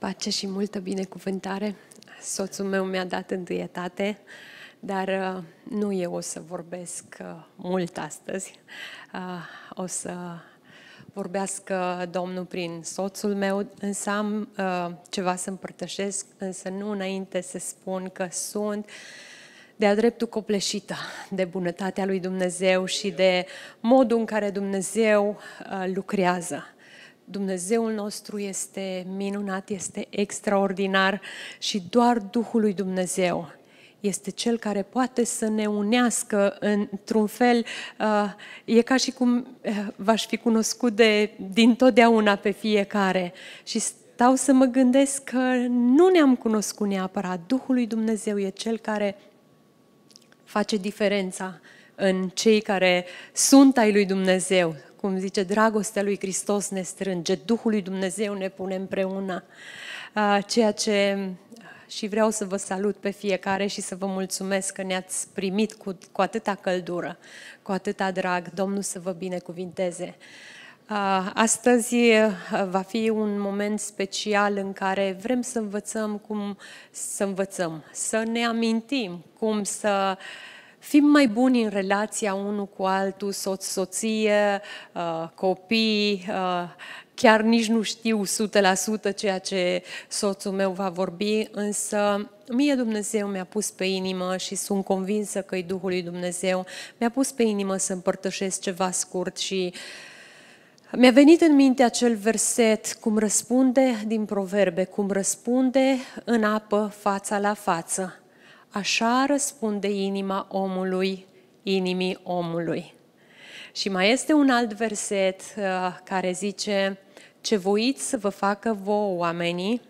Pace și multă binecuvântare. Soțul meu mi-a dat întâietate, dar uh, nu eu o să vorbesc uh, mult astăzi. Uh, o să vorbească Domnul prin soțul meu, însă am ceva să împărtășesc, însă nu înainte să spun că sunt de-a dreptul copleșită de bunătatea lui Dumnezeu și de modul în care Dumnezeu lucrează. Dumnezeul nostru este minunat, este extraordinar și doar Duhul lui Dumnezeu este cel care poate să ne unească într-un fel. Uh, e ca și cum uh, v-aș fi cunoscut de, din totdeauna pe fiecare. Și stau să mă gândesc că nu ne-am cunoscut neapărat. Duhul lui Dumnezeu e cel care face diferența în cei care sunt ai lui Dumnezeu, cum zice, dragostea lui Hristos ne strânge, Duhul lui Dumnezeu ne pune împreună, ceea ce și vreau să vă salut pe fiecare și să vă mulțumesc că ne-ați primit cu, cu atâta căldură, cu atâta drag. Domnul să vă binecuvinteze. Astăzi va fi un moment special în care vrem să învățăm cum să învățăm, să ne amintim cum să uh, fim mai buni în relația unul cu altul, soț, soție, uh, copii, uh, chiar nici nu știu 100% ceea ce soțul meu va vorbi, însă mie Dumnezeu mi-a pus pe inimă și sunt convinsă că e Duhul lui Dumnezeu, mi-a pus pe inimă să împărtășesc ceva scurt și mi-a venit în minte acel verset, cum răspunde din proverbe, cum răspunde în apă fața la față. Așa răspunde inima omului, inimii omului. Și mai este un alt verset uh, care zice, ce voiți să vă facă vouă oamenii,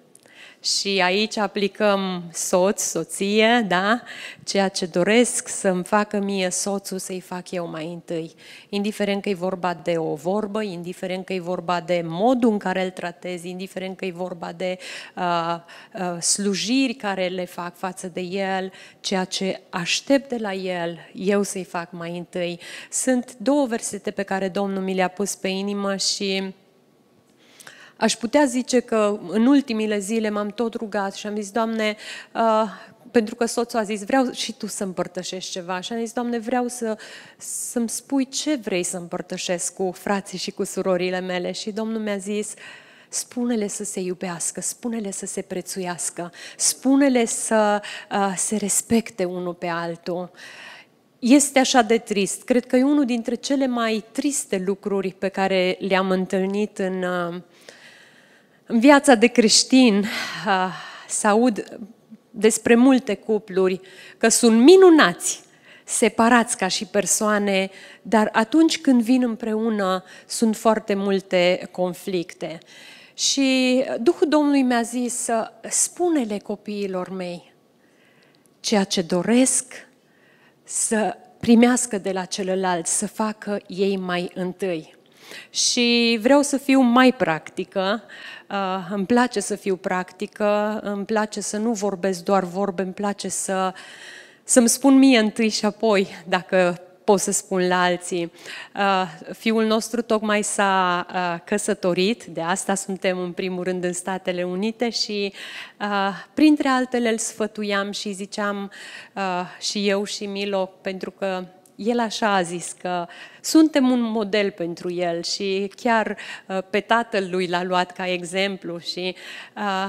și aici aplicăm soț, soție, da? Ceea ce doresc să-mi facă mie soțul, să-i fac eu mai întâi. Indiferent că e vorba de o vorbă, indiferent că e vorba de modul în care îl tratez, indiferent că e vorba de uh, uh, slujiri care le fac față de el, ceea ce aștept de la el, eu să-i fac mai întâi. Sunt două versete pe care Domnul mi le-a pus pe inimă și Aș putea zice că în ultimile zile m-am tot rugat și am zis, Doamne, uh, pentru că soțul a zis, vreau și tu să împărtășești ceva. Și am zis, Doamne, vreau să, să-mi spui ce vrei să împărtășesc cu frații și cu surorile mele. Și Domnul mi-a zis, spune-le să se iubească, spune-le să se prețuiască, spune-le să uh, se respecte unul pe altul. Este așa de trist. Cred că e unul dintre cele mai triste lucruri pe care le-am întâlnit în, uh, în viața de creștin uh, se aud despre multe cupluri că sunt minunați, separați ca și persoane, dar atunci când vin împreună sunt foarte multe conflicte. Și Duhul Domnului mi-a zis să spunele copiilor mei ceea ce doresc să primească de la celălalt, să facă ei mai întâi. Și vreau să fiu mai practică Ah, îmi place să fiu practică, îmi place să nu vorbesc doar vorbe, îmi place să, să-mi spun mie întâi și apoi dacă pot să spun la alții. Ah, fiul nostru tocmai s-a ah, căsătorit, de asta suntem în primul rând în Statele Unite și printre altele îl sfătuiam și ziceam și eu și Milo, pentru că el așa a zis că suntem un model pentru el și chiar uh, pe tatăl lui l-a luat ca exemplu și uh,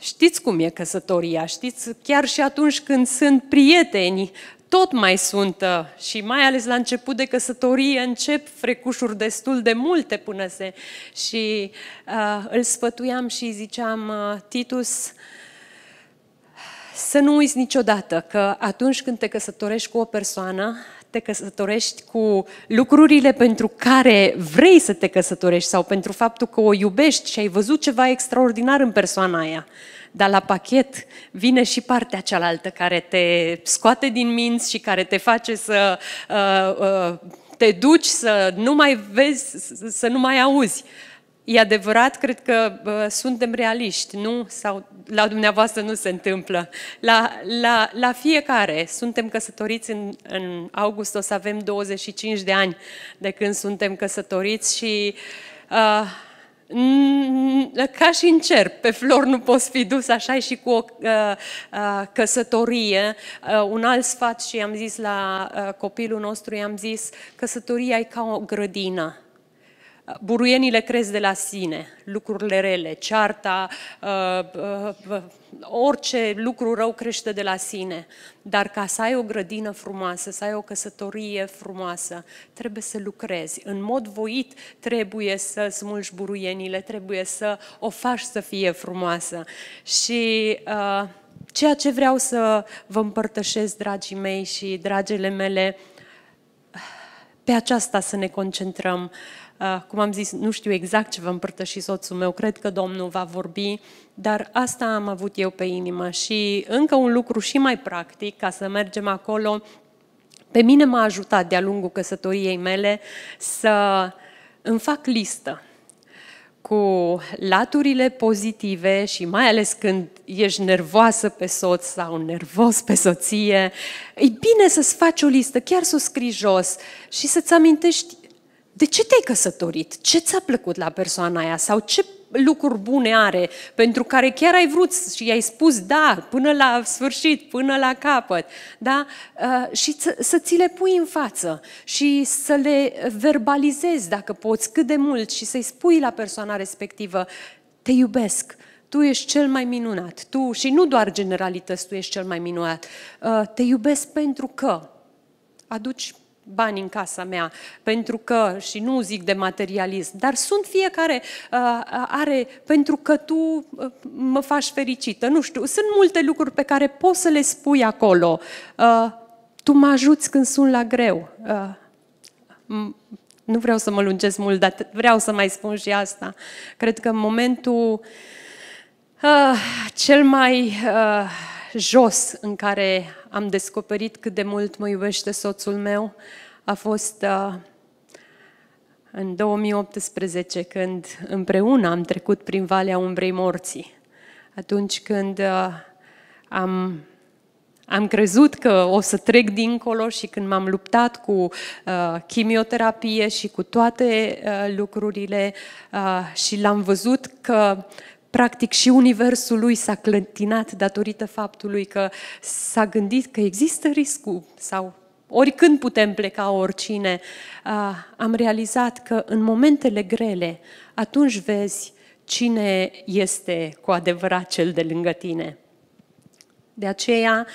știți cum e căsătoria, știți, chiar și atunci când sunt prieteni, tot mai sunt uh, și mai ales la început de căsătorie încep frecușuri destul de multe până se... Și uh, îl sfătuiam și ziceam, Titus, uh, să nu uiți niciodată că atunci când te căsătorești cu o persoană, te căsătorești cu lucrurile pentru care vrei să te căsătorești sau pentru faptul că o iubești și ai văzut ceva extraordinar în persoana aia. Dar la pachet vine și partea cealaltă care te scoate din minți și care te face să uh, uh, te duci, să nu mai vezi, să nu mai auzi. E adevărat, cred că uh, suntem realiști, nu? Sau la dumneavoastră nu se întâmplă. La, la, la fiecare, suntem căsătoriți în, în august, o să avem 25 de ani de când suntem căsătoriți și uh, ca și în cer, pe flor nu poți fi dus, așa și cu o uh, uh, căsătorie. Uh, un alt sfat și am zis la uh, copilul nostru, i-am zis, căsătoria e ca o grădină buruienile cresc de la sine, lucrurile rele, cearta, uh, uh, orice lucru rău crește de la sine. Dar ca să ai o grădină frumoasă, să ai o căsătorie frumoasă, trebuie să lucrezi. În mod voit trebuie să smulgi buruienile, trebuie să o faci să fie frumoasă. Și uh, ceea ce vreau să vă împărtășesc, dragii mei și dragele mele, pe aceasta să ne concentrăm. Uh, cum am zis, nu știu exact ce vă împărtăși soțul meu, cred că Domnul va vorbi, dar asta am avut eu pe inimă. Și încă un lucru și mai practic, ca să mergem acolo, pe mine m-a ajutat de-a lungul căsătoriei mele să îmi fac listă cu laturile pozitive și mai ales când ești nervoasă pe soț sau nervos pe soție, e bine să-ți faci o listă, chiar să o scrii jos și să-ți amintești de ce te-ai căsătorit, ce ți-a plăcut la persoana aia sau ce lucruri bune are, pentru care chiar ai vrut și i-ai spus da, până la sfârșit, până la capăt, da? Uh, și să ți le pui în față și să le verbalizezi, dacă poți, cât de mult și să-i spui la persoana respectivă, te iubesc, tu ești cel mai minunat, tu și nu doar generalități, tu ești cel mai minunat, uh, te iubesc pentru că aduci bani în casa mea, pentru că, și nu zic de materialism, dar sunt fiecare uh, are, pentru că tu uh, mă faci fericită, nu știu, sunt multe lucruri pe care poți să le spui acolo. Uh, tu mă ajuți când sunt la greu. Uh, nu vreau să mă lungesc mult, dar vreau să mai spun și asta. Cred că în momentul uh, cel mai uh, jos în care am descoperit cât de mult mă iubește soțul meu a fost uh, în 2018, când împreună am trecut prin Valea Umbrei Morții. Atunci când uh, am am crezut că o să trec dincolo și când m-am luptat cu uh, chimioterapie și cu toate uh, lucrurile uh, și l-am văzut că practic și universul lui s-a clătinat datorită faptului că s-a gândit că există riscul sau oricând putem pleca oricine, am realizat că în momentele grele, atunci vezi cine este cu adevărat cel de lângă tine. De aceea,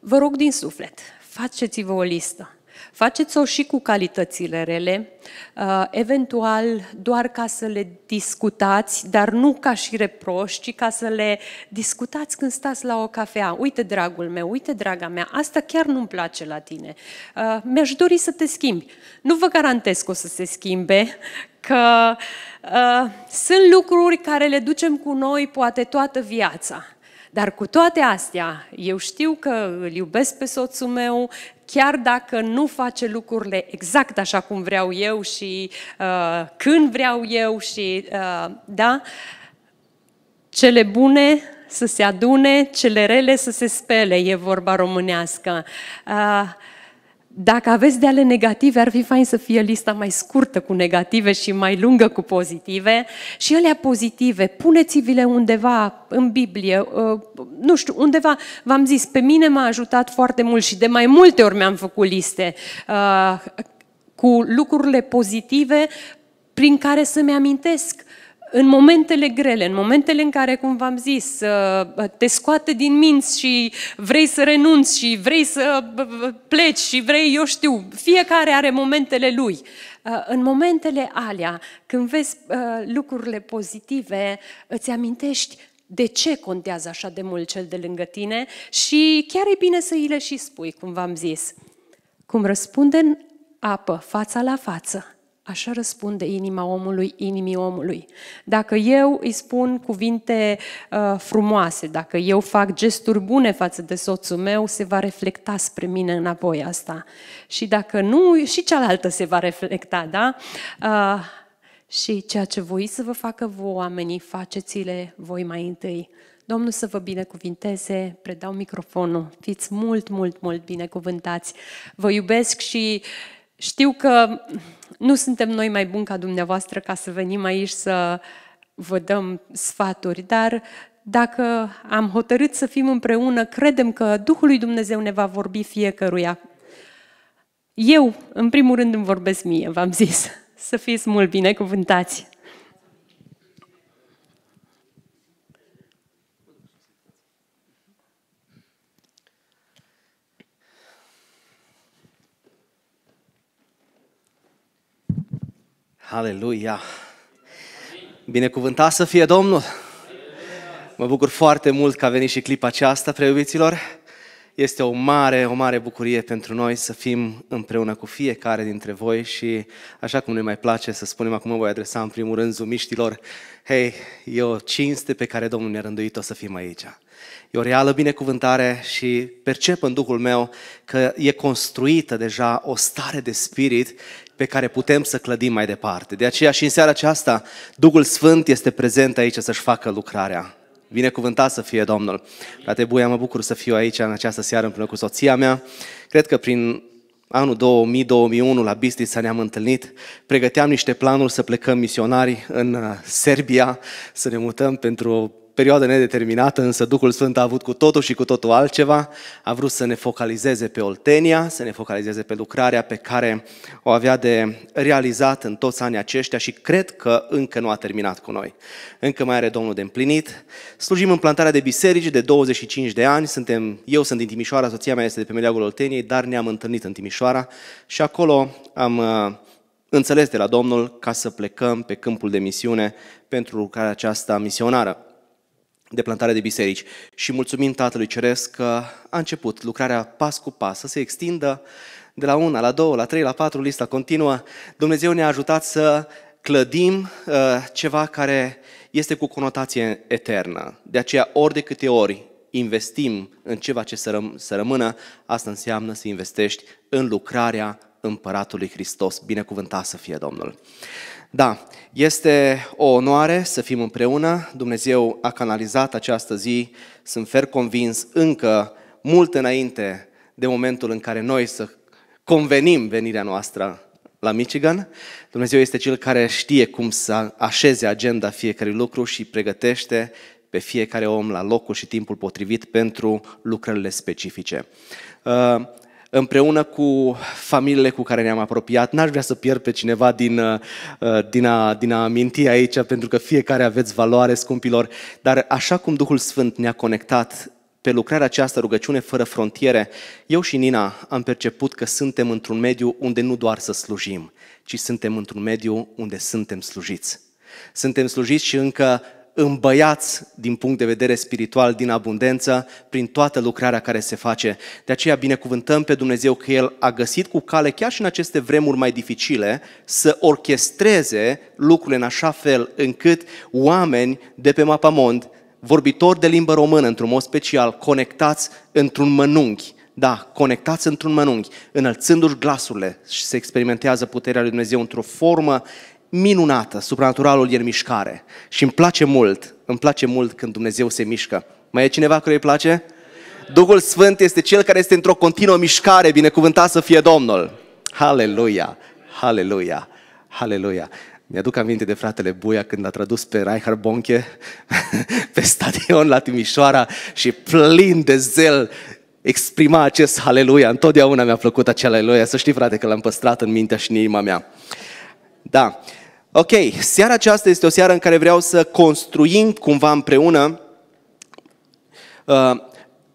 vă rog din suflet, faceți-vă o listă Faceți-o și cu calitățile rele, uh, eventual doar ca să le discutați, dar nu ca și reproș, ci ca să le discutați când stați la o cafea. Uite, dragul meu, uite, draga mea, asta chiar nu-mi place la tine. Uh, mi-aș dori să te schimbi. Nu vă garantez că o să se schimbe, că uh, sunt lucruri care le ducem cu noi poate toată viața. Dar cu toate astea, eu știu că îl iubesc pe soțul meu, chiar dacă nu face lucrurile exact așa cum vreau eu și uh, când vreau eu și, uh, da, cele bune să se adune, cele rele să se spele, e vorba românească. Uh, dacă aveți de ale negative, ar fi fain să fie lista mai scurtă cu negative și mai lungă cu pozitive. Și alea pozitive, puneți-vi-le undeva în Biblie, uh, nu știu, undeva, v-am zis, pe mine m-a ajutat foarte mult și de mai multe ori mi-am făcut liste uh, cu lucrurile pozitive prin care să-mi amintesc în momentele grele, în momentele în care, cum v-am zis, uh, te scoate din minți și vrei să renunți și vrei să uh, pleci și vrei, eu știu, fiecare are momentele lui. Uh, în momentele alea, când vezi lucrurile pozitive, îți amintești de ce contează așa de mult cel de lângă tine și chiar e bine să îi le și spui, cum v-am zis. Cum răspunde în apă, fața la față, Așa răspunde inima omului, inimii omului. Dacă eu îi spun cuvinte uh, frumoase, dacă eu fac gesturi bune față de soțul meu, se va reflecta spre mine înapoi asta. Și dacă nu, și cealaltă se va reflecta, da? Uh, și ceea ce voi să vă facă voi oamenii, faceți-le voi mai întâi. Domnul să vă binecuvinteze, predau microfonul. Fiți mult, mult, mult binecuvântați. Vă iubesc și știu că nu suntem noi mai buni ca dumneavoastră ca să venim aici să vă dăm sfaturi, dar dacă am hotărât să fim împreună, credem că Duhul lui Dumnezeu ne va vorbi fiecăruia. Eu, în primul rând, îmi vorbesc mie, v-am zis. Să fiți mult binecuvântați! Aleluia! Binecuvântat să fie Domnul! Mă bucur foarte mult că a venit și clipa aceasta, preiubiților. Este o mare, o mare bucurie pentru noi să fim împreună cu fiecare dintre voi și așa cum ne mai place să spunem acum, voi adresa în primul rând zumiștilor, hei, e o cinste pe care Domnul ne-a rânduit-o să fim aici. E o reală binecuvântare și percep în Duhul meu că e construită deja o stare de spirit pe care putem să clădim mai departe. De aceea și în seara aceasta, Duhul Sfânt este prezent aici să-și facă lucrarea. Binecuvântat să fie Domnul. Frate Buia, mă bucur să fiu aici în această seară împreună cu soția mea. Cred că prin anul 2000-2001 la Bistrița ne-am întâlnit, pregăteam niște planuri să plecăm misionari în uh, Serbia, să ne mutăm pentru perioadă nedeterminată, însă Duhul Sfânt a avut cu totul și cu totul altceva. A vrut să ne focalizeze pe Oltenia, să ne focalizeze pe lucrarea pe care o avea de realizat în toți anii aceștia și cred că încă nu a terminat cu noi. Încă mai are Domnul de împlinit. Slujim în plantarea de biserici de 25 de ani. Suntem, eu sunt din Timișoara, soția mea este de pe Meleagul Olteniei, dar ne-am întâlnit în Timișoara și acolo am uh, înțeles de la Domnul ca să plecăm pe câmpul de misiune pentru lucrarea aceasta misionară de plantare de biserici. Și mulțumim Tatălui Ceresc că a început lucrarea pas cu pas să se extindă de la una, la două, la trei, la patru, lista continuă. Dumnezeu ne-a ajutat să clădim uh, ceva care este cu conotație eternă. De aceea, ori de câte ori investim în ceva ce să, răm- să rămână, asta înseamnă să investești în lucrarea Împăratului Hristos. Binecuvântat să fie Domnul! Da, este o onoare să fim împreună. Dumnezeu a canalizat această zi, sunt fer convins, încă mult înainte de momentul în care noi să convenim venirea noastră la Michigan. Dumnezeu este cel care știe cum să așeze agenda fiecărui lucru și pregătește pe fiecare om la locul și timpul potrivit pentru lucrările specifice. Uh, împreună cu familiile cu care ne-am apropiat. N-aș vrea să pierd pe cineva din, uh, din, a, din a aminti aici, pentru că fiecare aveți valoare, scumpilor, dar așa cum Duhul Sfânt ne-a conectat pe lucrarea aceasta, rugăciune fără frontiere, eu și Nina am perceput că suntem într-un mediu unde nu doar să slujim, ci suntem într-un mediu unde suntem slujiți. Suntem slujiți și încă îmbăiați din punct de vedere spiritual, din abundență, prin toată lucrarea care se face. De aceea binecuvântăm pe Dumnezeu că El a găsit cu cale, chiar și în aceste vremuri mai dificile, să orchestreze lucrurile în așa fel încât oameni de pe mapamond, vorbitori de limbă română într-un mod special, conectați într-un mănunchi, da, conectați într-un mănunchi, înălțându-și glasurile și se experimentează puterea lui Dumnezeu într-o formă minunată, supranaturalul e în mișcare. Și îmi place mult, îmi place mult când Dumnezeu se mișcă. Mai e cineva care îi place? Duhul Sfânt este Cel care este într-o continuă mișcare, binecuvântat să fie Domnul. Haleluia! Haleluia! Haleluia! Mi-aduc aminte de fratele Buia când a tradus pe Reinhard Bonke pe stadion la Timișoara și plin de zel exprima acest haleluia. Întotdeauna mi-a plăcut acel haleluia. Să știi, frate, că l-am păstrat în mintea și în inima mea. Da. Ok, seara aceasta este o seară în care vreau să construim cumva împreună uh,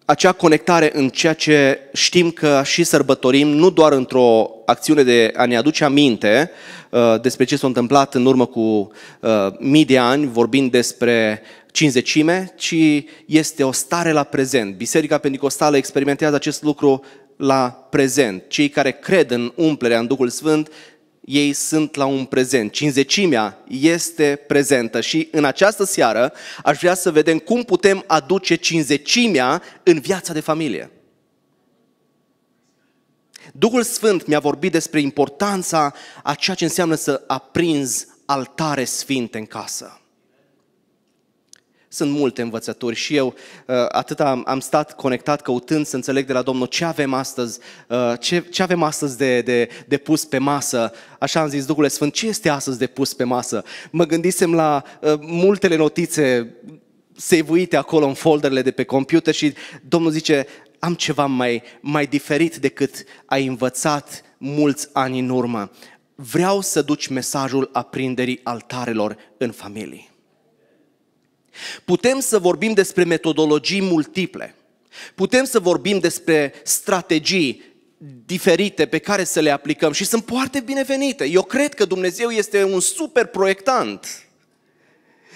acea conectare în ceea ce știm că și sărbătorim, nu doar într-o acțiune de a ne aduce aminte uh, despre ce s-a întâmplat în urmă cu uh, mii de ani, vorbind despre cinzecime, ci este o stare la prezent. Biserica Pentecostală experimentează acest lucru la prezent. Cei care cred în umplerea în Duhul Sfânt ei sunt la un prezent. Cinzecimea este prezentă și în această seară aș vrea să vedem cum putem aduce cinzecimea în viața de familie. Duhul Sfânt mi-a vorbit despre importanța a ceea ce înseamnă să aprinzi altare sfinte în casă. Sunt multe învățături și eu uh, atât am, am stat conectat căutând să înțeleg de la Domnul ce avem astăzi, uh, ce, ce avem astăzi de, de, de pus pe masă. Așa am zis, Duhule Sfânt, ce este astăzi de pus pe masă? Mă gândisem la uh, multele notițe sevuite acolo în folderele de pe computer și Domnul zice, am ceva mai, mai diferit decât ai învățat mulți ani în urmă. Vreau să duci mesajul aprinderii altarelor în familie. Putem să vorbim despre metodologii multiple. Putem să vorbim despre strategii diferite pe care să le aplicăm și sunt foarte binevenite. Eu cred că Dumnezeu este un super proiectant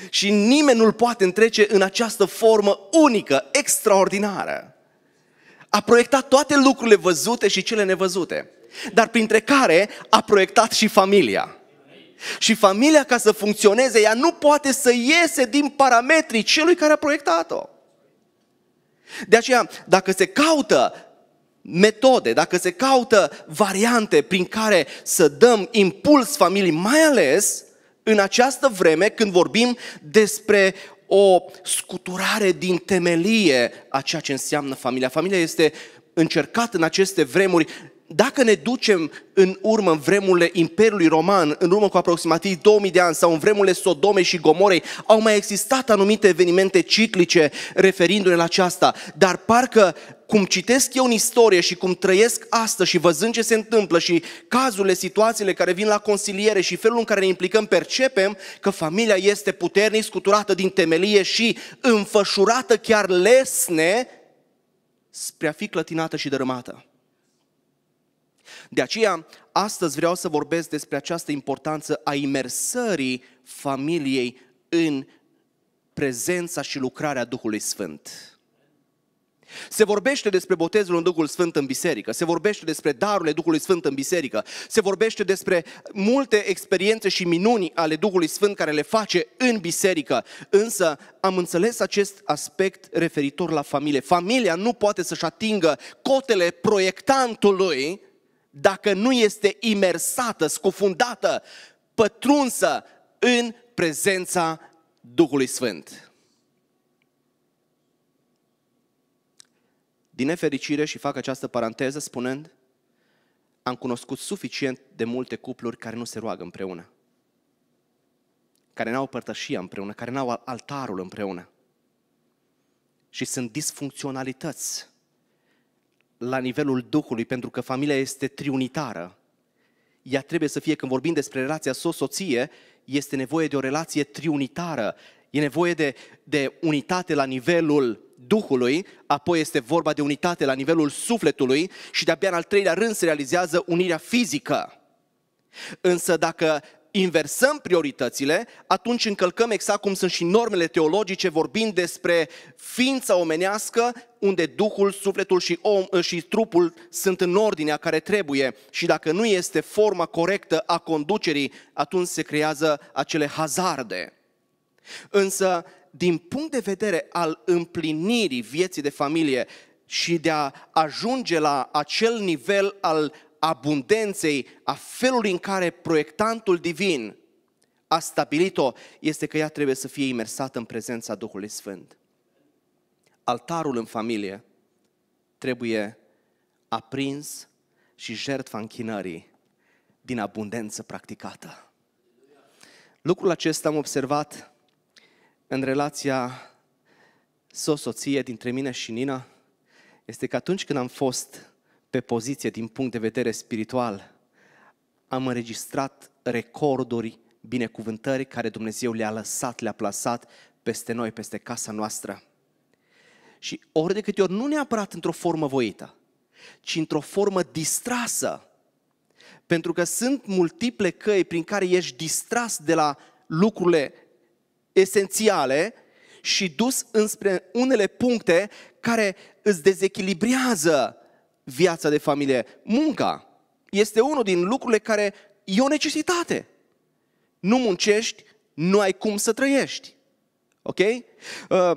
și nimeni nu-l poate întrece în această formă unică, extraordinară. A proiectat toate lucrurile văzute și cele nevăzute, dar printre care a proiectat și familia. Și familia, ca să funcționeze, ea nu poate să iese din parametrii celui care a proiectat-o. De aceea, dacă se caută metode, dacă se caută variante prin care să dăm impuls familiei, mai ales în această vreme când vorbim despre o scuturare din temelie a ceea ce înseamnă familia. Familia este încercat în aceste vremuri dacă ne ducem în urmă în vremurile Imperiului Roman, în urmă cu aproximativ 2000 de ani, sau în vremurile Sodomei și Gomorei, au mai existat anumite evenimente ciclice referindu-ne la aceasta, dar parcă cum citesc eu în istorie și cum trăiesc astăzi și văzând ce se întâmplă și cazurile, situațiile care vin la consiliere și felul în care ne implicăm, percepem că familia este puternic scuturată din temelie și înfășurată chiar lesne spre a fi clătinată și dărâmată. De aceea, astăzi vreau să vorbesc despre această importanță a imersării familiei în prezența și lucrarea Duhului Sfânt. Se vorbește despre botezul în Duhul Sfânt în biserică, se vorbește despre darurile Duhului Sfânt în biserică, se vorbește despre multe experiențe și minuni ale Duhului Sfânt care le face în biserică. Însă am înțeles acest aspect referitor la familie. Familia nu poate să-și atingă cotele proiectantului dacă nu este imersată, scufundată, pătrunsă în prezența Duhului Sfânt. Din nefericire, și fac această paranteză spunând, am cunoscut suficient de multe cupluri care nu se roagă împreună, care n-au părtășia împreună, care n-au altarul împreună. Și sunt disfuncționalități la nivelul Duhului, pentru că familia este triunitară. Ea trebuie să fie, când vorbim despre relația soț-soție, este nevoie de o relație triunitară. E nevoie de, de unitate la nivelul Duhului, apoi este vorba de unitate la nivelul sufletului și de-abia în al treilea rând se realizează unirea fizică. Însă dacă inversăm prioritățile, atunci încălcăm exact cum sunt și normele teologice vorbind despre ființa omenească, unde Duhul, Sufletul și, om, și trupul sunt în ordinea care trebuie și dacă nu este forma corectă a conducerii, atunci se creează acele hazarde. Însă, din punct de vedere al împlinirii vieții de familie și de a ajunge la acel nivel al abundenței, a felului în care proiectantul divin a stabilit-o, este că ea trebuie să fie imersată în prezența Duhului Sfânt. Altarul în familie trebuie aprins și jertfa închinării din abundență practicată. Lucrul acesta am observat în relația soție dintre mine și Nina, este că atunci când am fost pe poziție din punct de vedere spiritual, am înregistrat recorduri, binecuvântări care Dumnezeu le-a lăsat, le-a plasat peste noi, peste casa noastră. Și ori de câte ori, nu neapărat într-o formă voită, ci într-o formă distrasă. Pentru că sunt multiple căi prin care ești distras de la lucrurile esențiale și dus înspre unele puncte care îți dezechilibrează viața de familie. Munca este unul din lucrurile care e o necesitate. Nu muncești, nu ai cum să trăiești. Ok? Uh,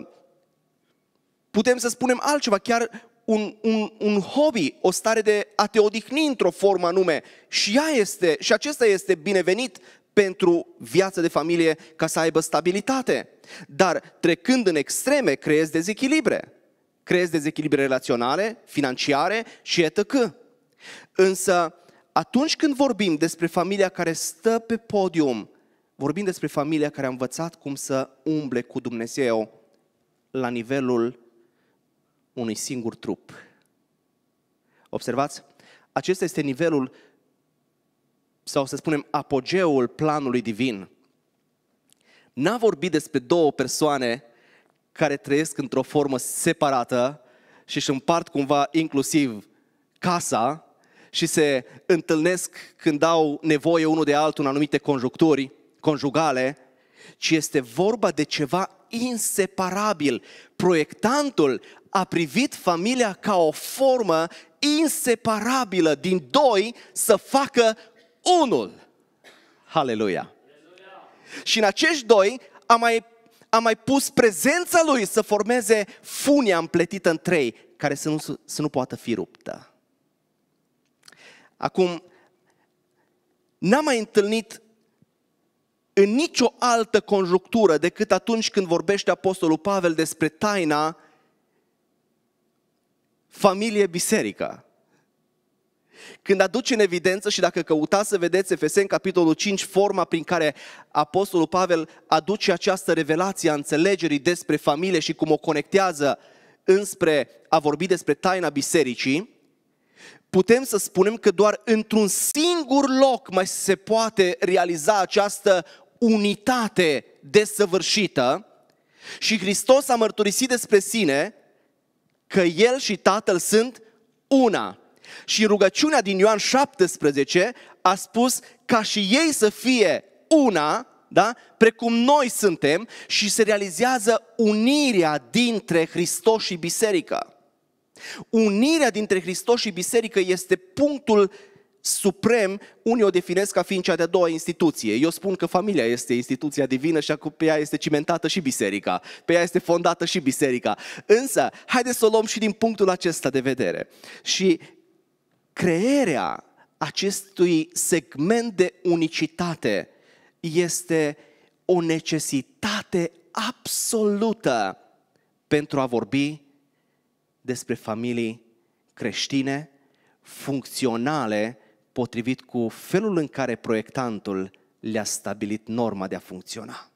putem să spunem altceva, chiar un, un, un hobby, o stare de a te odihni într-o formă anume. Și, ea este, și acesta este binevenit pentru viața de familie ca să aibă stabilitate. Dar trecând în extreme, creezi dezechilibre crezi dezechilibre relaționale, financiare și etc. Însă, atunci când vorbim despre familia care stă pe podium, vorbim despre familia care a învățat cum să umble cu Dumnezeu la nivelul unui singur trup. Observați? Acesta este nivelul, sau să spunem, apogeul planului divin. N-a vorbit despre două persoane care trăiesc într-o formă separată și își împart cumva inclusiv casa și se întâlnesc când au nevoie unul de altul în anumite conjuncturi conjugale, ci este vorba de ceva inseparabil. Proiectantul a privit familia ca o formă inseparabilă din doi să facă unul. Haleluia! Și în acești doi a mai a mai pus prezența lui să formeze funia împletită în trei, care să nu, să nu poată fi ruptă. Acum, n-am mai întâlnit în nicio altă conjunctură decât atunci când vorbește Apostolul Pavel despre taina familie-biserică. Când aduce în evidență și dacă căutați să vedeți Efeseni capitolul 5, forma prin care Apostolul Pavel aduce această revelație a înțelegerii despre familie și cum o conectează înspre a vorbi despre taina bisericii, putem să spunem că doar într-un singur loc mai se poate realiza această unitate desăvârșită și Hristos a mărturisit despre sine că El și Tatăl sunt una. Și rugăciunea din Ioan 17 a spus ca și ei să fie una, da? precum noi suntem, și se realizează unirea dintre Hristos și biserică. Unirea dintre Hristos și biserică este punctul suprem, unii o definesc ca fiind cea de-a doua instituție. Eu spun că familia este instituția divină și pe ea este cimentată și biserica, pe ea este fondată și biserica. Însă, haideți să o luăm și din punctul acesta de vedere. Și Creerea acestui segment de unicitate este o necesitate absolută pentru a vorbi despre familii creștine, funcționale, potrivit cu felul în care proiectantul le-a stabilit norma de a funcționa.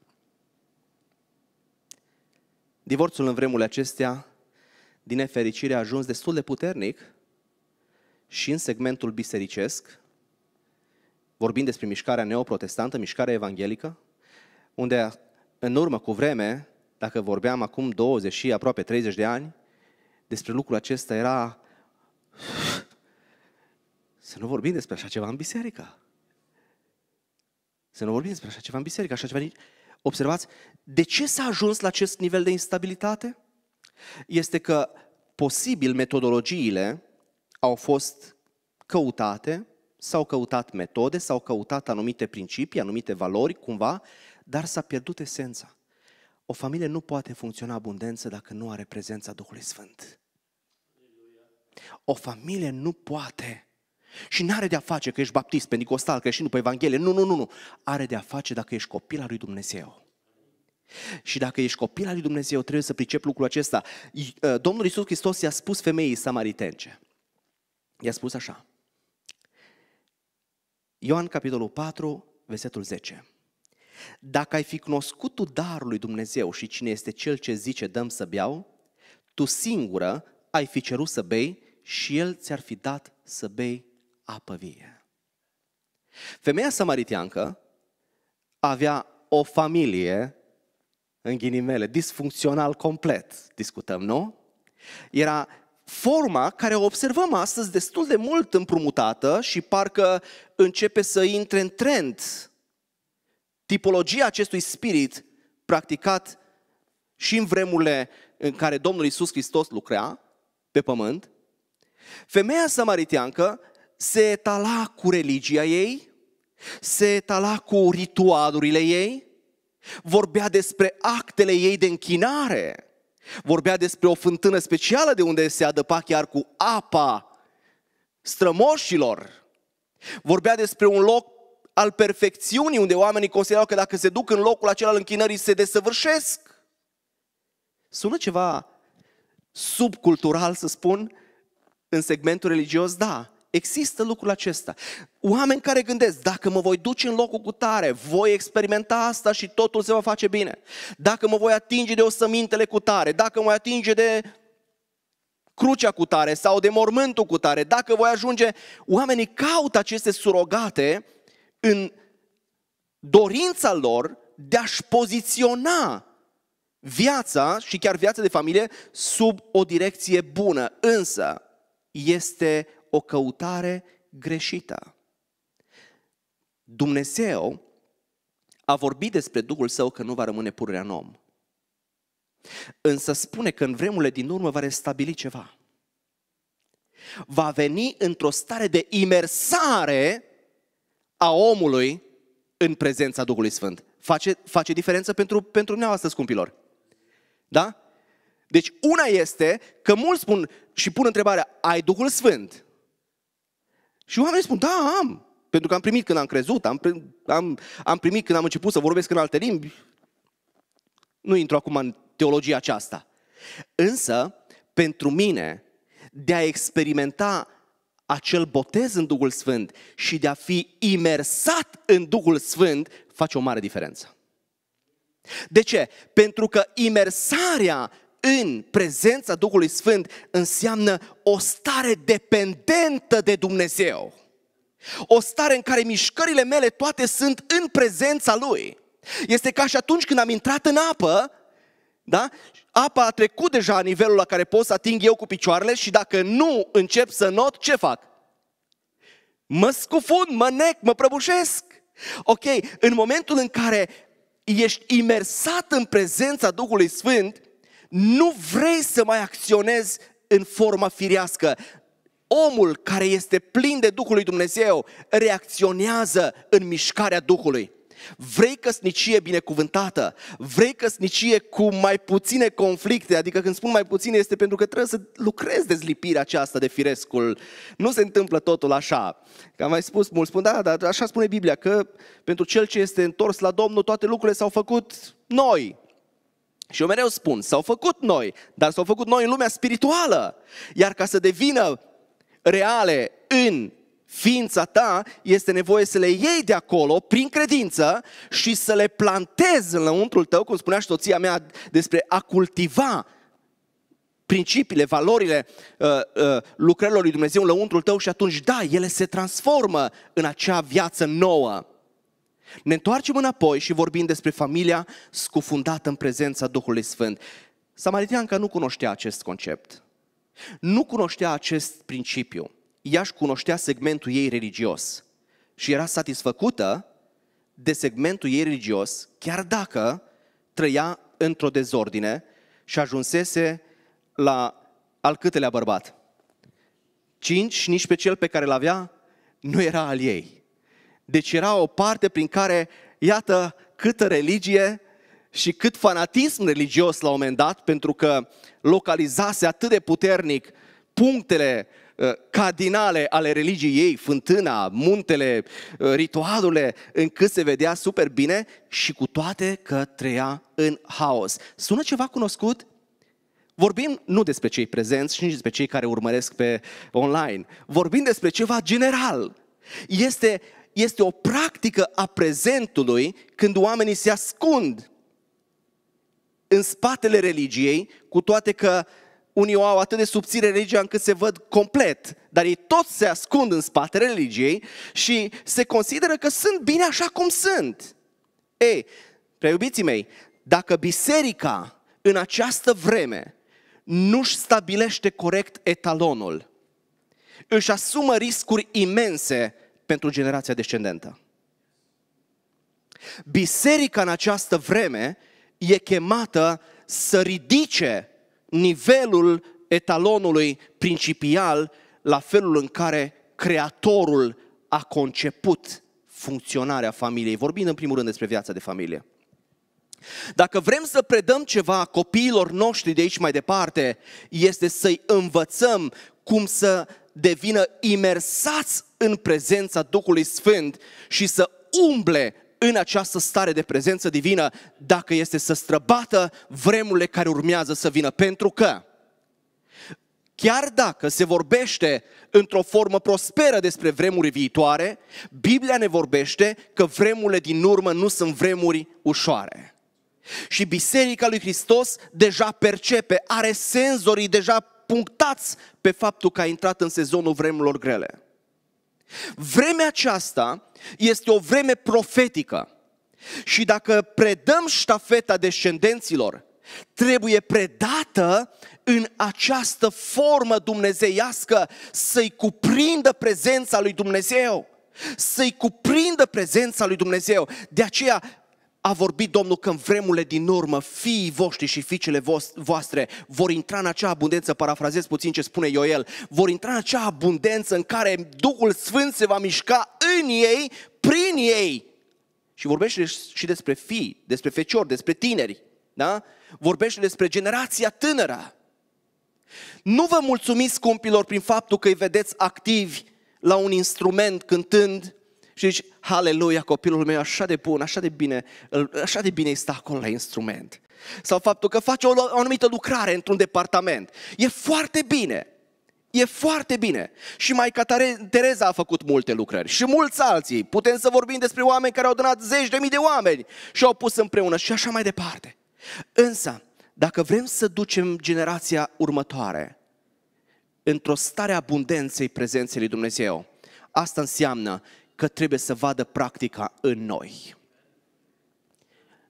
Divorțul în vremurile acestea, din nefericire, a ajuns destul de puternic și în segmentul bisericesc, vorbind despre mișcarea neoprotestantă, mișcarea evanghelică, unde în urmă cu vreme, dacă vorbeam acum 20 și aproape 30 de ani, despre lucrul acesta era să nu vorbim despre așa ceva în biserică. Să nu vorbim despre așa ceva în biserică, așa ceva Observați, de ce s-a ajuns la acest nivel de instabilitate? Este că posibil metodologiile au fost căutate, s-au căutat metode, s-au căutat anumite principii, anumite valori, cumva, dar s-a pierdut esența. O familie nu poate funcționa abundență dacă nu are prezența Duhului Sfânt. O familie nu poate. Și nu are de-a face că ești baptist, pentecostal, creștin după Evanghelie. Nu, nu, nu, nu. Are de-a face dacă ești copil al lui Dumnezeu. Și dacă ești copil al lui Dumnezeu, trebuie să pricep lucrul acesta. Uh, Domnul Isus Hristos i-a spus femeii samaritence i-a spus așa. Ioan, capitolul 4, versetul 10. Dacă ai fi cunoscut tu darul lui Dumnezeu și cine este cel ce zice dăm să beau, tu singură ai fi cerut să bei și el ți-ar fi dat să bei apă vie. Femeia samaritiancă avea o familie, în ghinimele, disfuncțional complet, discutăm, nu? Era forma care o observăm astăzi destul de mult împrumutată și parcă începe să intre în trend. Tipologia acestui spirit practicat și în vremurile în care Domnul Isus Hristos lucrea pe pământ, femeia samaritiancă se etala cu religia ei, se etala cu ritualurile ei, vorbea despre actele ei de închinare – Vorbea despre o fântână specială de unde se adăpa chiar cu apa strămoșilor. Vorbea despre un loc al perfecțiunii, unde oamenii considerau că dacă se duc în locul acela al închinării, se desăvârșesc. Sună ceva subcultural, să spun, în segmentul religios, da. Există lucrul acesta. Oameni care gândesc, dacă mă voi duce în locul cu tare, voi experimenta asta și totul se va face bine. Dacă mă voi atinge de osămintele cu tare, dacă mă voi atinge de crucea cu tare sau de mormântul cu tare, dacă voi ajunge, oamenii caută aceste surogate în dorința lor de a-și poziționa viața și chiar viața de familie sub o direcție bună. Însă este o căutare greșită. Dumnezeu a vorbit despre Duhul Său că nu va rămâne pururea în om. Însă spune că în vremurile din urmă va restabili ceva. Va veni într-o stare de imersare a omului în prezența Duhului Sfânt. Face, face diferență pentru, pentru dumneavoastră, scumpilor. Da? Deci una este că mulți spun și pun întrebarea, ai Duhul Sfânt? Și oamenii spun, da, am. Pentru că am primit când am crezut, am, am, am primit când am început să vorbesc în alte limbi. Nu intru acum în teologia aceasta. Însă, pentru mine, de a experimenta acel botez în Duhul Sfânt și de a fi imersat în Duhul Sfânt face o mare diferență. De ce? Pentru că imersarea în prezența Duhului Sfânt înseamnă o stare dependentă de Dumnezeu. O stare în care mișcările mele toate sunt în prezența Lui. Este ca și atunci când am intrat în apă, da? Apa a trecut deja nivelul la care pot să ating eu cu picioarele și dacă nu încep să not, ce fac? Mă scufund, mă nec, mă prăbușesc. Ok, în momentul în care ești imersat în prezența Duhului Sfânt, nu vrei să mai acționezi în forma firească. Omul care este plin de Duhul lui Dumnezeu reacționează în mișcarea Duhului. Vrei căsnicie binecuvântată, vrei căsnicie cu mai puține conflicte, adică când spun mai puține este pentru că trebuie să lucrezi dezlipirea aceasta de firescul. Nu se întâmplă totul așa. Că am mai spus, mulți spun, da, dar așa spune Biblia, că pentru cel ce este întors la Domnul toate lucrurile s-au făcut noi. Și eu mereu spun, s-au făcut noi, dar s-au făcut noi în lumea spirituală. Iar ca să devină reale în ființa ta, este nevoie să le iei de acolo prin credință și să le plantezi în lăuntrul tău, cum spunea și soția mea despre a cultiva principiile, valorile uh, uh, lucrărilor lui Dumnezeu în lăuntrul tău și atunci, da, ele se transformă în acea viață nouă. Ne întoarcem înapoi și vorbim despre familia scufundată în prezența Duhului Sfânt. Samaritianca nu cunoștea acest concept. Nu cunoștea acest principiu. Ea își cunoștea segmentul ei religios și era satisfăcută de segmentul ei religios, chiar dacă trăia într-o dezordine și ajunsese la al câtelea bărbat. Cinci, nici pe cel pe care l-avea, nu era al ei. Deci era o parte prin care, iată, câtă religie și cât fanatism religios la un moment dat, pentru că localizase atât de puternic punctele uh, cardinale ale religiei ei, fântâna, muntele, uh, ritualurile, încât se vedea super bine și cu toate că trăia în haos. Sună ceva cunoscut? Vorbim nu despre cei prezenți și nici despre cei care urmăresc pe online. Vorbim despre ceva general. Este este o practică a prezentului când oamenii se ascund în spatele religiei, cu toate că unii o au atât de subțire religia încât se văd complet, dar ei toți se ascund în spatele religiei și se consideră că sunt bine așa cum sunt. Ei, prea mei, dacă biserica în această vreme nu-și stabilește corect etalonul, își asumă riscuri imense pentru generația descendentă. Biserica în această vreme e chemată să ridice nivelul etalonului principial la felul în care Creatorul a conceput funcționarea familiei, vorbind în primul rând despre viața de familie. Dacă vrem să predăm ceva copiilor noștri de aici mai departe, este să-i învățăm cum să devină imersați în prezența Duhului Sfânt și să umble în această stare de prezență divină dacă este să străbată vremurile care urmează să vină. Pentru că chiar dacă se vorbește într-o formă prosperă despre vremuri viitoare, Biblia ne vorbește că vremurile din urmă nu sunt vremuri ușoare. Și Biserica lui Hristos deja percepe, are senzorii deja punctați pe faptul că a intrat în sezonul vremurilor grele. Vremea aceasta este o vreme profetică și dacă predăm ștafeta descendenților, trebuie predată în această formă dumnezeiască să-i cuprindă prezența lui Dumnezeu. Să-i cuprindă prezența lui Dumnezeu. De aceea, a vorbit Domnul că în vremurile din urmă fiii voștri și fiicele voastre vor intra în acea abundență, parafrazez puțin ce spune Ioel, vor intra în acea abundență în care Duhul Sfânt se va mișca în ei, prin ei. Și vorbește și despre fii, despre feciori, despre tineri, da? Vorbește despre generația tânără. Nu vă mulțumiți, scumpilor, prin faptul că îi vedeți activi la un instrument cântând, și zici, haleluia, copilul meu așa de bun, așa de bine, așa de bine este acolo la instrument. Sau faptul că face o, o anumită lucrare într-un departament. E foarte bine, E foarte bine. Și tare Tereza a făcut multe lucrări și mulți alții. Putem să vorbim despre oameni care au donat zeci de mii de oameni și au pus împreună și așa mai departe. Însă, dacă vrem să ducem generația următoare într-o stare abundenței prezenței lui Dumnezeu, asta înseamnă că trebuie să vadă practica în noi.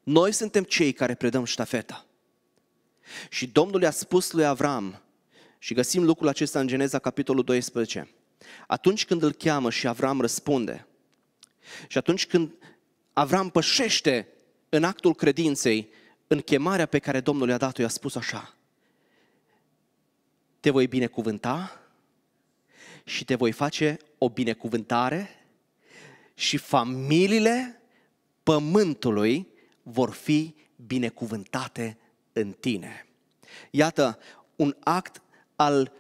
Noi suntem cei care predăm ștafeta. Și Domnul i-a spus lui Avram, și găsim lucrul acesta în Geneza, capitolul 12. Atunci când îl cheamă și Avram răspunde, și atunci când Avram pășește în actul credinței, în chemarea pe care Domnul i-a dat-o, i-a spus așa, te voi binecuvânta și te voi face o binecuvântare și familiile pământului vor fi binecuvântate în tine. Iată, un act al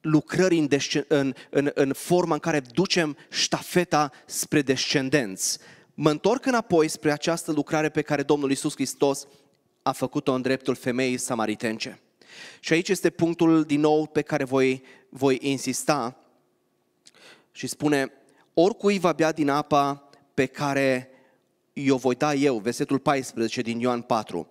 lucrării în, descen- în, în, în forma în care ducem ștafeta spre descendenți. Mă întorc înapoi spre această lucrare pe care Domnul Isus Hristos a făcut-o în dreptul femeii samaritence. Și aici este punctul din nou pe care voi, voi insista și spune oricui va bea din apa pe care i-o voi da eu, versetul 14 din Ioan 4,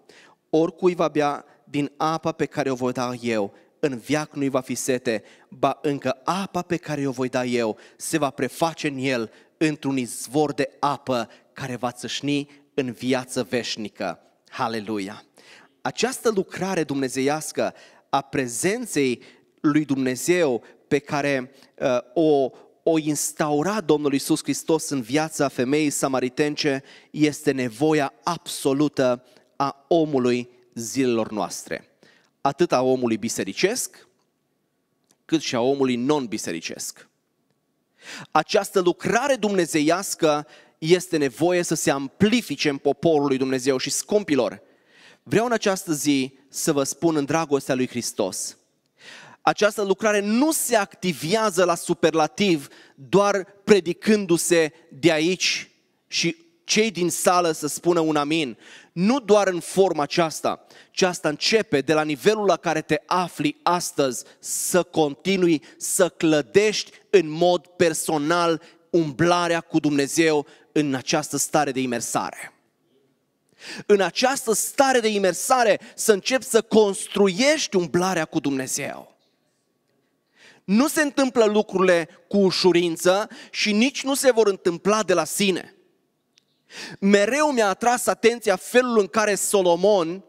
oricui va bea din apa pe care o voi da eu, în viac nu-i va fi sete, ba încă apa pe care o voi da eu se va preface în el într-un izvor de apă care va țâșni în viață veșnică. Haleluia! Această lucrare dumnezeiască a prezenței lui Dumnezeu pe care uh, o, o instaura Domnul Isus Hristos în viața femeii samaritence este nevoia absolută a omului zilelor noastre. Atât a omului bisericesc, cât și a omului non-bisericesc. Această lucrare dumnezeiască este nevoie să se amplifice în poporul lui Dumnezeu și scumpilor. Vreau în această zi să vă spun în dragostea lui Hristos – această lucrare nu se activează la superlativ doar predicându-se de aici și cei din sală să spună un amin. Nu doar în forma aceasta, ci asta începe de la nivelul la care te afli astăzi să continui să clădești în mod personal umblarea cu Dumnezeu în această stare de imersare. În această stare de imersare să începi să construiești umblarea cu Dumnezeu. Nu se întâmplă lucrurile cu ușurință și nici nu se vor întâmpla de la sine. Mereu mi-a atras atenția felul în care Solomon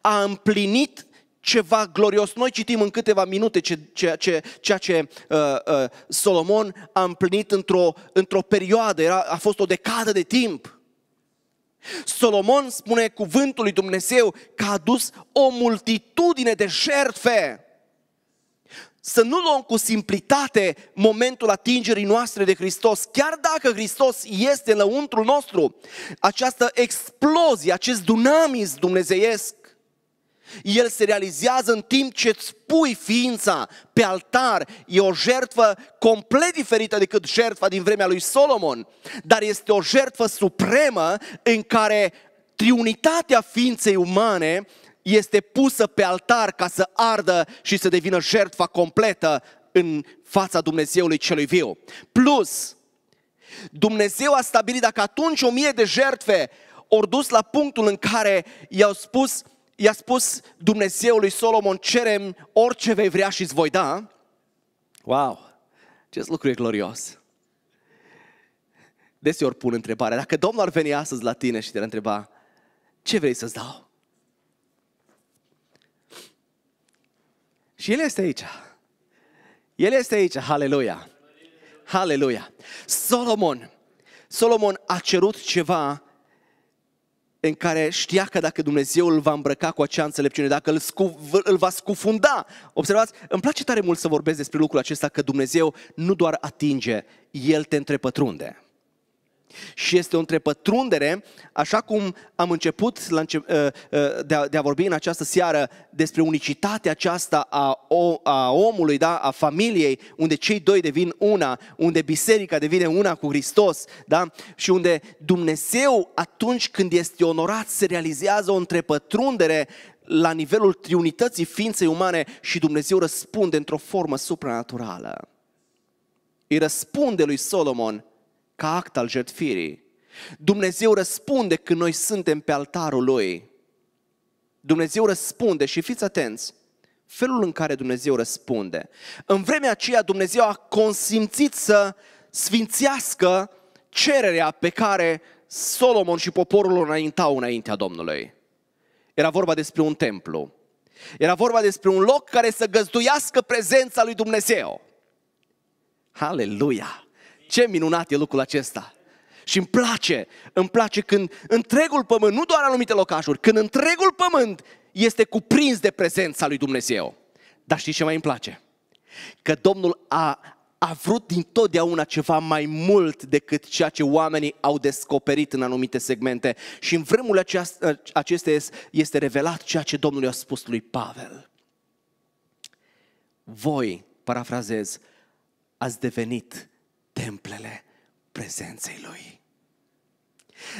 a împlinit ceva glorios. Noi citim în câteva minute ce, ceea ce, ceea ce uh, uh, Solomon a împlinit într-o, într-o perioadă, Era, a fost o decadă de timp. Solomon spune cuvântul lui Dumnezeu că a adus o multitudine de jertfe să nu luăm cu simplitate momentul atingerii noastre de Hristos. Chiar dacă Hristos este înăuntru nostru, această explozie, acest dunamis dumnezeiesc, el se realizează în timp ce îți pui ființa pe altar. E o jertfă complet diferită decât jertfa din vremea lui Solomon, dar este o jertfă supremă în care triunitatea ființei umane este pusă pe altar ca să ardă și să devină jertfa completă în fața Dumnezeului celui viu. Plus, Dumnezeu a stabilit dacă atunci o mie de jertfe ori dus la punctul în care i-au spus, i-a spus Dumnezeului Solomon, cerem orice vei vrea și îți voi da. Wow, Ce lucru e glorios. Deseori pun întrebarea, dacă Domnul ar veni astăzi la tine și te întreba, ce vrei să-ți dau? Și El este aici. El este aici, haleluia! Haleluia! Solomon, Solomon a cerut ceva în care știa că dacă Dumnezeu îl va îmbrăca cu acea înțelepciune, dacă îl, scu, îl va scufunda, observați, îmi place tare mult să vorbesc despre lucrul acesta, că Dumnezeu nu doar atinge, El te întrepătrunde. Și este o întrepătrundere, așa cum am început la înce- ă, ă, de, a, de a vorbi în această seară despre unicitatea aceasta a, o, a omului, da? a familiei, unde cei doi devin una, unde biserica devine una cu Hristos da? și unde Dumnezeu, atunci când este onorat, se realizează o întrepătrundere la nivelul triunității ființei umane și Dumnezeu răspunde într-o formă supranaturală. Îi răspunde lui Solomon – ca act al jertfirii. Dumnezeu răspunde când noi suntem pe altarul Lui. Dumnezeu răspunde și fiți atenți, felul în care Dumnezeu răspunde. În vremea aceea Dumnezeu a consimțit să sfințească cererea pe care Solomon și poporul o înaintau înaintea Domnului. Era vorba despre un templu. Era vorba despre un loc care să găzduiască prezența lui Dumnezeu. Haleluia! ce minunat e lucrul acesta! Și îmi place, îmi place când întregul pământ, nu doar anumite locașuri, când întregul pământ este cuprins de prezența lui Dumnezeu. Dar știți ce mai îmi place? Că Domnul a, a vrut dintotdeauna ceva mai mult decât ceea ce oamenii au descoperit în anumite segmente. Și în vremurile acestea este revelat ceea ce Domnul i-a spus lui Pavel. Voi, parafrazez, ați devenit templele prezenței Lui.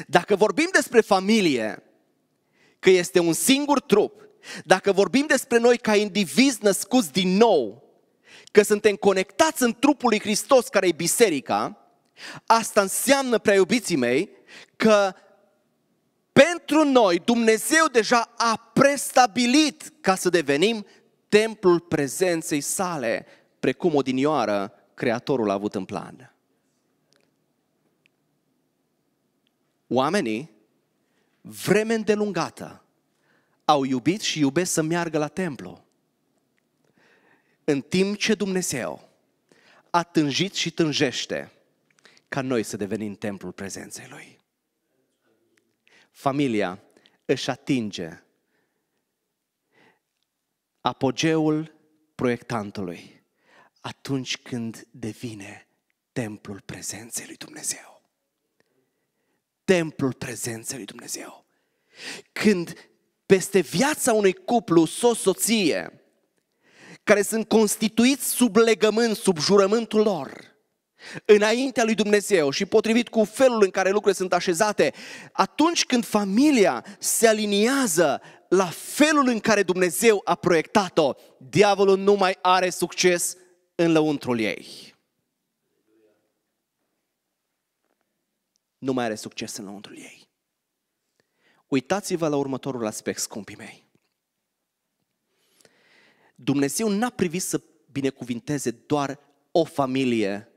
Dacă vorbim despre familie, că este un singur trup, dacă vorbim despre noi ca indivizi născuți din nou, că suntem conectați în trupul lui Hristos care e biserica, asta înseamnă, prea iubiții mei, că pentru noi Dumnezeu deja a prestabilit ca să devenim templul prezenței sale, precum odinioară Creatorul a avut în plan. Oamenii, vreme îndelungată, au iubit și iubesc să meargă la templu. În timp ce Dumnezeu a tânjit și tânjește ca noi să devenim templul prezenței Lui. Familia își atinge apogeul proiectantului atunci când devine templul prezenței lui Dumnezeu. Templul prezenței lui Dumnezeu. Când peste viața unui cuplu, soț, soție, care sunt constituiți sub legământ, sub jurământul lor, înaintea lui Dumnezeu și potrivit cu felul în care lucrurile sunt așezate, atunci când familia se aliniază la felul în care Dumnezeu a proiectat-o, diavolul nu mai are succes în lăuntrul ei. Nu mai are succes în lăuntrul ei. Uitați-vă la următorul aspect, scumpii mei. Dumnezeu n-a privit să binecuvinteze doar o familie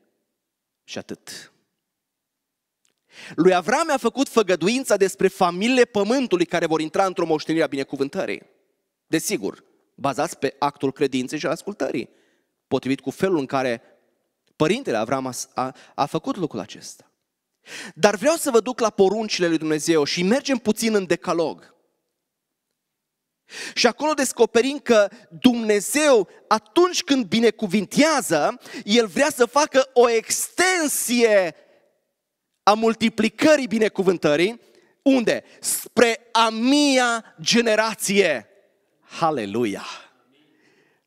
și atât. Lui Avram a făcut făgăduința despre familiile pământului care vor intra într-o moștenire a binecuvântării. Desigur, bazați pe actul credinței și al ascultării potrivit cu felul în care părintele Avram a, a, a făcut lucrul acesta. Dar vreau să vă duc la poruncile lui Dumnezeu și mergem puțin în decalog. Și acolo descoperim că Dumnezeu, atunci când binecuvintează, El vrea să facă o extensie a multiplicării binecuvântării, unde? Spre a mia generație. Haleluia!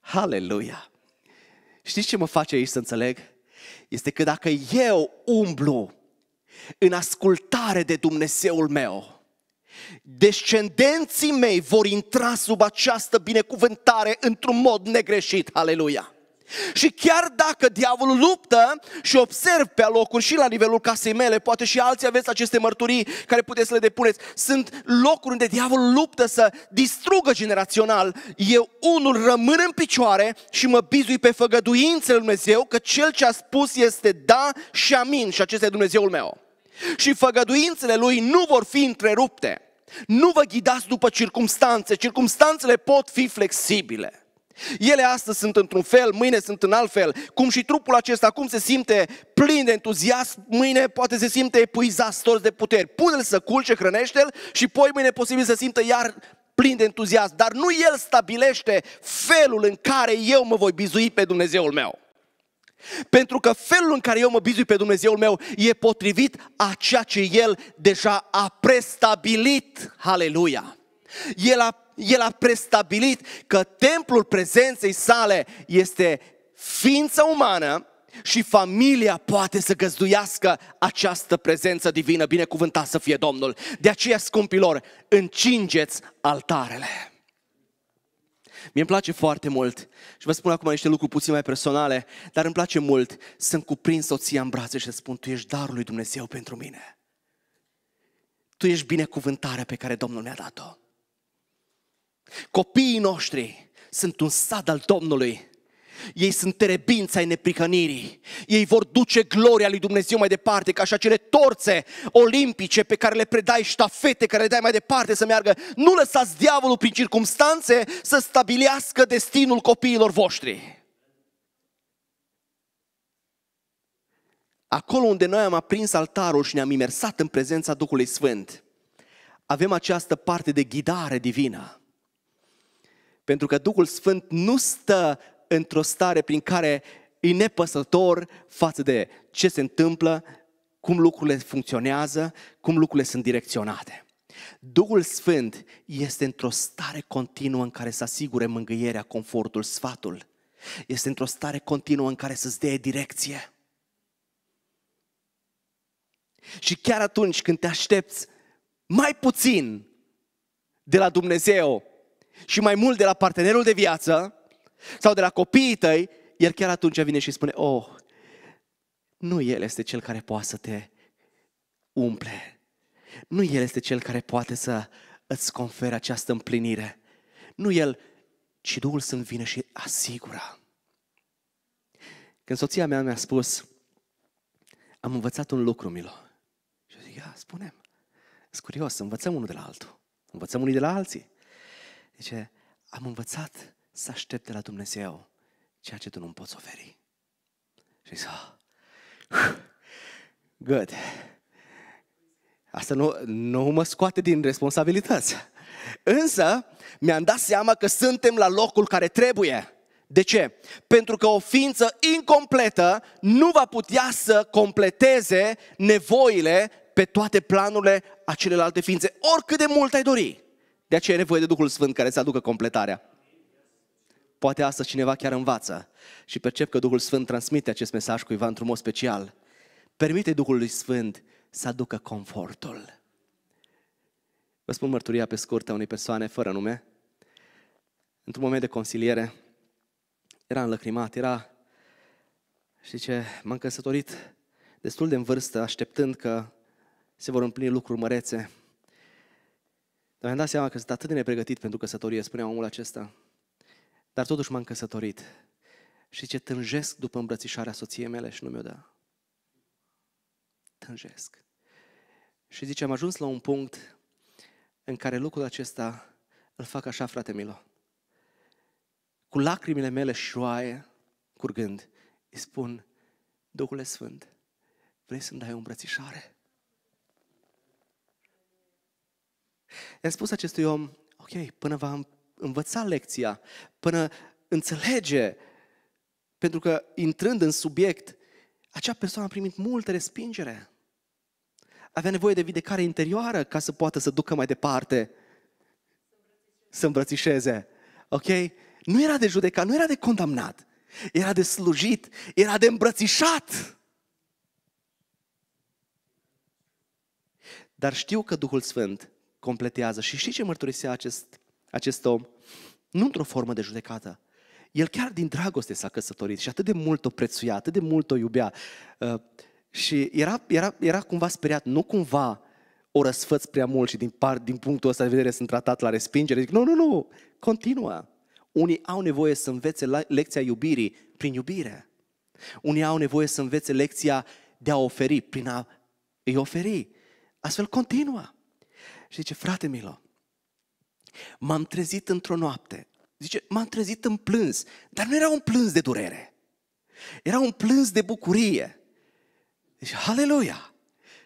Haleluia! Știți ce mă face aici să înțeleg? Este că dacă eu umblu în ascultare de Dumnezeul meu, descendenții mei vor intra sub această binecuvântare într-un mod negreșit. Aleluia! Și chiar dacă diavolul luptă și observ pe locuri și la nivelul casei mele, poate și alții aveți aceste mărturii care puteți să le depuneți, sunt locuri unde diavolul luptă să distrugă generațional, eu unul rămân în picioare și mă bizui pe făgăduințele lui Dumnezeu că cel ce a spus este da și amin și acesta e Dumnezeul meu. Și făgăduințele lui nu vor fi întrerupte. Nu vă ghidați după circumstanțe, circumstanțele pot fi flexibile. Ele astăzi sunt într-un fel, mâine sunt în alt fel. Cum și trupul acesta, cum se simte plin de entuziasm, mâine poate se simte epuizat, stors de puteri. Pune-l să culce, hrănește-l și poi mâine posibil să simtă iar plin de entuziasm. Dar nu el stabilește felul în care eu mă voi bizui pe Dumnezeul meu. Pentru că felul în care eu mă bizui pe Dumnezeul meu e potrivit a ceea ce El deja a prestabilit. Haleluia! El a el a prestabilit că templul prezenței sale este ființă umană și familia poate să găzduiască această prezență divină, binecuvântat să fie Domnul. De aceea, scumpilor, încingeți altarele. Mie îmi place foarte mult și vă spun acum niște lucruri puțin mai personale, dar îmi place mult să-mi cuprind soția în brațe și să spun, tu ești darul lui Dumnezeu pentru mine. Tu ești binecuvântarea pe care Domnul mi-a dat-o. Copiii noștri sunt un sad al Domnului. Ei sunt terebința ai nepricănirii. Ei vor duce gloria lui Dumnezeu mai departe, ca și acele torțe olimpice pe care le predai ștafete, care le dai mai departe să meargă. Nu lăsați diavolul prin circumstanțe să stabilească destinul copiilor voștri. Acolo unde noi am aprins altarul și ne-am imersat în prezența Duhului Sfânt, avem această parte de ghidare divină pentru că Duhul Sfânt nu stă într-o stare prin care e nepăsător față de ce se întâmplă, cum lucrurile funcționează, cum lucrurile sunt direcționate. Duhul Sfânt este într-o stare continuă în care să asigure mângâierea, confortul, sfatul. Este într-o stare continuă în care să-ți dea direcție. Și chiar atunci când te aștepți mai puțin de la Dumnezeu, și mai mult de la partenerul de viață sau de la copiii tăi, el chiar atunci vine și spune, oh, nu el este cel care poate să te umple. Nu el este cel care poate să îți confere această împlinire. Nu el, ci Duhul Sfânt vine și asigură. Când soția mea mi-a spus, am învățat un lucru, Milo. Și eu zic, ia, spune Sunt curios, învățăm unul de la altul. Învățăm unii de la alții. Zice, am învățat să aștept de la Dumnezeu ceea ce tu nu-mi poți oferi. Și zic, oh, ah, good. Asta nu, nu mă scoate din responsabilități. Însă, mi-am dat seama că suntem la locul care trebuie. De ce? Pentru că o ființă incompletă nu va putea să completeze nevoile pe toate planurile a celelalte ființe, oricât de mult ai dori. De aceea e nevoie de Duhul Sfânt care să aducă completarea. Poate asta cineva chiar învață și percep că Duhul Sfânt transmite acest mesaj cuiva într-un mod special. Permite Duhului Sfânt să aducă confortul. Vă spun mărturia pe scurtă a unei persoane fără nume. Într-un moment de consiliere, era înlăcrimat, era, și ce, m-am căsătorit destul de în vârstă, așteptând că se vor împlini lucruri mărețe, dar mi-am dat seama că sunt atât de nepregătit pentru căsătorie, spunea omul acesta. Dar totuși m-am căsătorit. Și ce tânjesc după îmbrățișarea soției mele și nu mi-o dă. Tânjesc. Și zice, am ajuns la un punct în care lucrul acesta îl fac așa, frate Milo. Cu lacrimile mele șoaie, curgând, îi spun, Duhule Sfânt, vrei să-mi dai o îmbrățișare? I-am spus acestui om, ok, până va învăța lecția, până înțelege, pentru că intrând în subiect, acea persoană a primit multă respingere. Avea nevoie de vindecare interioară ca să poată să ducă mai departe, să îmbrățișeze. Ok? Nu era de judecat, nu era de condamnat. Era de slujit, era de îmbrățișat. Dar știu că Duhul Sfânt completează. Și știi ce mărturisea acest, acest om? Nu într-o formă de judecată. El chiar din dragoste s-a căsătorit și atât de mult o prețuia, atât de mult o iubea. Uh, și era, era, era cumva speriat, nu cumva o răsfăț prea mult și din, par, din punctul ăsta de vedere sunt tratat la respingere. Zic, nu, nu, nu, continuă. Unii au nevoie să învețe lecția iubirii prin iubire. Unii au nevoie să învețe lecția de a oferi prin a îi oferi. Astfel continuă. Și zice, frate Milo, m-am trezit într-o noapte. Zice, m-am trezit în plâns, dar nu era un plâns de durere. Era un plâns de bucurie. Zice, haleluia!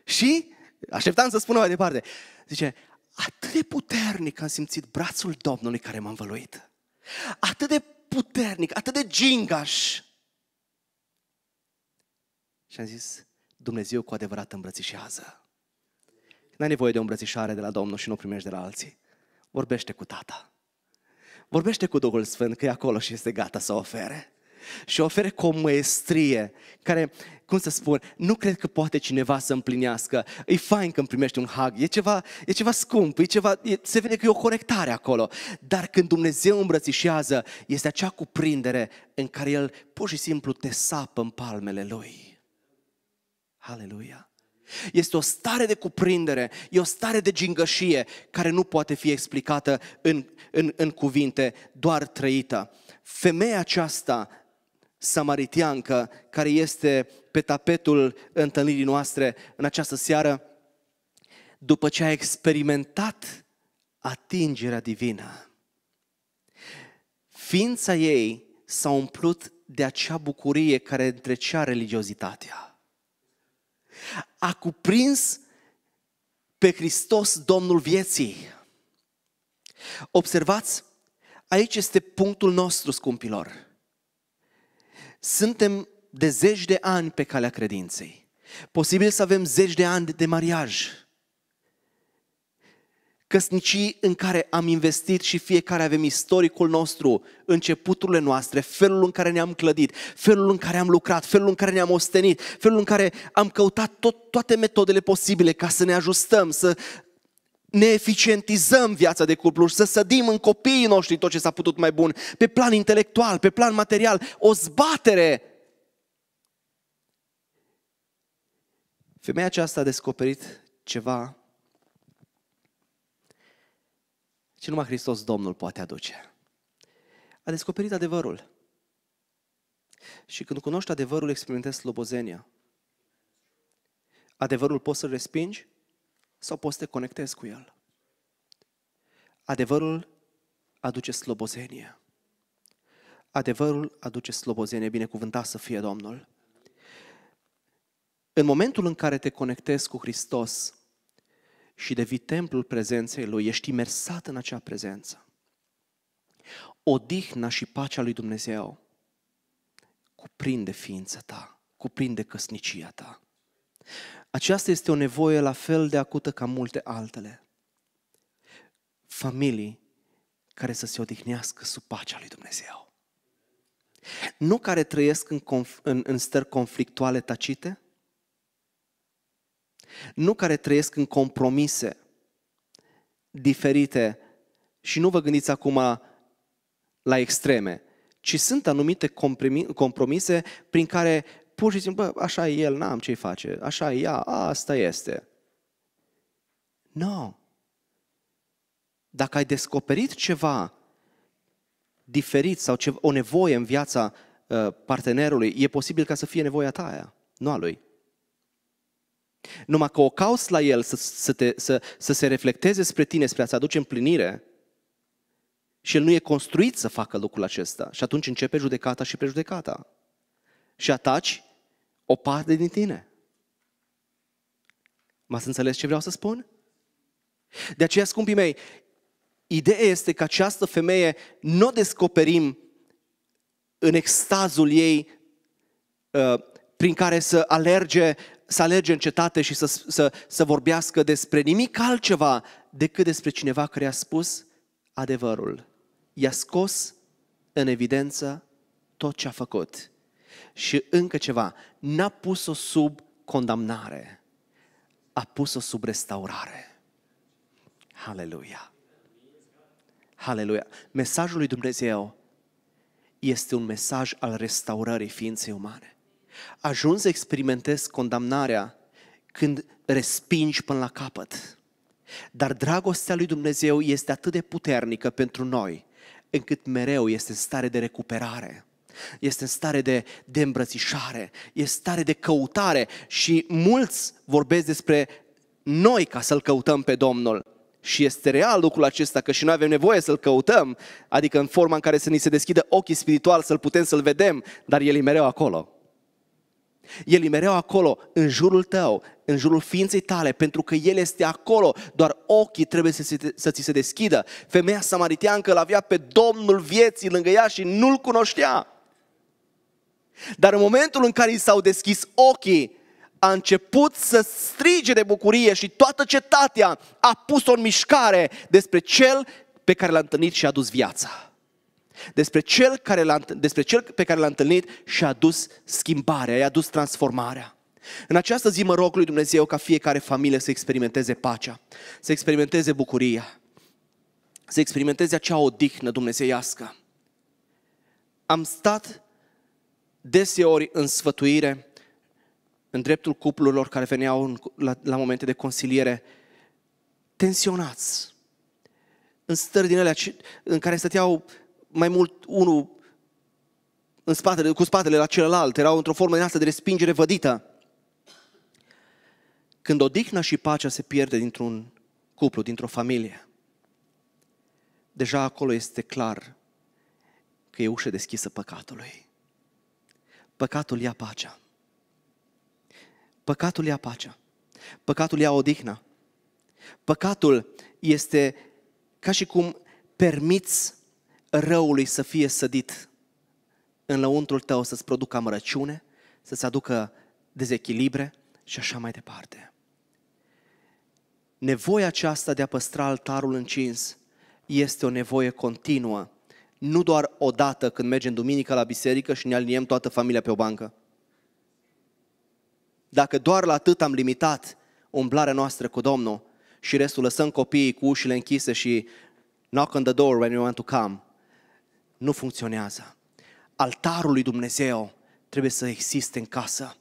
Și așteptam să spună mai departe. Zice, atât de puternic am simțit brațul Domnului care m-a învăluit. Atât de puternic, atât de gingaș. Și am zis, Dumnezeu cu adevărat îmbrățișează. N-ai nevoie de o îmbrățișare de la Domnul și nu o primești de la alții. Vorbește cu tata. Vorbește cu Duhul Sfânt că e acolo și este gata să ofere. Și ofere cu o măestrie care, cum să spun, nu cred că poate cineva să împlinească. E fain când primești un hug. e ceva, e ceva scump, e ceva, e, se vede că e o corectare acolo. Dar când Dumnezeu îmbrățișează, este acea cuprindere în care El pur și simplu te sapă în palmele Lui. Hallelujah. Este o stare de cuprindere, e o stare de gingășie care nu poate fi explicată în, în, în cuvinte, doar trăită. Femeia aceasta samaritiancă care este pe tapetul întâlnirii noastre în această seară, după ce a experimentat atingerea divină, ființa ei s-a umplut de acea bucurie care întrecea religiozitatea a cuprins pe Hristos, Domnul vieții. Observați, aici este punctul nostru, scumpilor. Suntem de zeci de ani pe calea credinței. Posibil să avem zeci de ani de mariaj căsnicii în care am investit și fiecare avem istoricul nostru, începuturile noastre, felul în care ne-am clădit, felul în care am lucrat, felul în care ne-am ostenit, felul în care am căutat tot, toate metodele posibile ca să ne ajustăm, să ne eficientizăm viața de cuplu și să sădim în copiii noștri tot ce s-a putut mai bun, pe plan intelectual, pe plan material, o zbatere. Femeia aceasta a descoperit ceva Ce numai Hristos Domnul poate aduce. A descoperit adevărul. Și când cunoști adevărul, experimentezi slobozenia. Adevărul poți să-l respingi sau poți să te conectezi cu el. Adevărul aduce slobozenie. Adevărul aduce slobozenie, binecuvântat să fie Domnul. În momentul în care te conectezi cu Hristos, și devii templul prezenței Lui, ești imersat în acea prezență. Odihna și pacea lui Dumnezeu cuprinde ființa ta, cuprinde căsnicia ta. Aceasta este o nevoie la fel de acută ca multe altele. Familii care să se odihnească sub pacea lui Dumnezeu. Nu care trăiesc în, conf- în, în stări conflictuale tacite, nu care trăiesc în compromise diferite și nu vă gândiți acum la extreme, ci sunt anumite compromise prin care pur și simplu, bă, așa e el, n-am ce-i face, așa e ea, asta este. Nu. No. Dacă ai descoperit ceva diferit sau ce, o nevoie în viața uh, partenerului, e posibil ca să fie nevoia ta aia, nu a lui. Numai că o cauți la El să, să, te, să, să se reflecteze spre tine, spre a-ți aduce împlinire, și El nu e construit să facă lucrul acesta. Și atunci începe judecata și prejudecata. Și ataci o parte din tine. M-ați înțeles ce vreau să spun? De aceea, scumpii mei, ideea este că această femeie nu o descoperim în extazul ei uh, prin care să alerge să alerge în cetate și să, să, să vorbească despre nimic altceva decât despre cineva care a spus adevărul. I-a scos în evidență tot ce a făcut. Și încă ceva, n-a pus-o sub condamnare, a pus-o sub restaurare. Haleluia! Haleluia! Mesajul lui Dumnezeu este un mesaj al restaurării ființei umane ajungi să experimentezi condamnarea când respingi până la capăt. Dar dragostea lui Dumnezeu este atât de puternică pentru noi, încât mereu este în stare de recuperare, este în stare de, de îmbrățișare, este stare de căutare și mulți vorbesc despre noi ca să-L căutăm pe Domnul. Și este real lucrul acesta că și noi avem nevoie să-L căutăm, adică în forma în care să ni se deschidă ochii spiritual, să-L putem să-L vedem, dar El e mereu acolo. El e mereu acolo, în jurul tău, în jurul ființei tale, pentru că El este acolo, doar ochii trebuie să, se, să ți se deschidă. Femeia samariteancă îl avea pe Domnul vieții lângă ea și nu-L cunoștea. Dar în momentul în care i s-au deschis ochii, a început să strige de bucurie și toată cetatea a pus-o în mișcare despre cel pe care l-a întâlnit și a dus viața despre cel, care l-a, despre cel pe care l-a întâlnit și a dus schimbarea, i-a dus transformarea. În această zi mă rog lui Dumnezeu ca fiecare familie să experimenteze pacea, să experimenteze bucuria, să experimenteze acea odihnă dumnezeiască. Am stat deseori în sfătuire, în dreptul cuplurilor care veneau la, la momente de consiliere, tensionați, în stări din alea în care stăteau mai mult unul în spatele, cu spatele la celălalt, erau într-o formă din asta de respingere vădită. Când odihna și pacea se pierde dintr-un cuplu, dintr-o familie, deja acolo este clar că e ușă deschisă păcatului. Păcatul ia pacea. Păcatul ia pacea. Păcatul ia odihna. Păcatul este ca și cum permiți răului să fie sădit în lăuntrul tău, să-ți producă amărăciune, să-ți aducă dezechilibre și așa mai departe. Nevoia aceasta de a păstra altarul încins este o nevoie continuă, nu doar o dată când mergem duminică la biserică și ne aliniem toată familia pe o bancă. Dacă doar la atât am limitat umblarea noastră cu Domnul și restul lăsăm copiii cu ușile închise și knock on the door when you want to come, nu funcționează. Altarul lui Dumnezeu trebuie să existe în casă.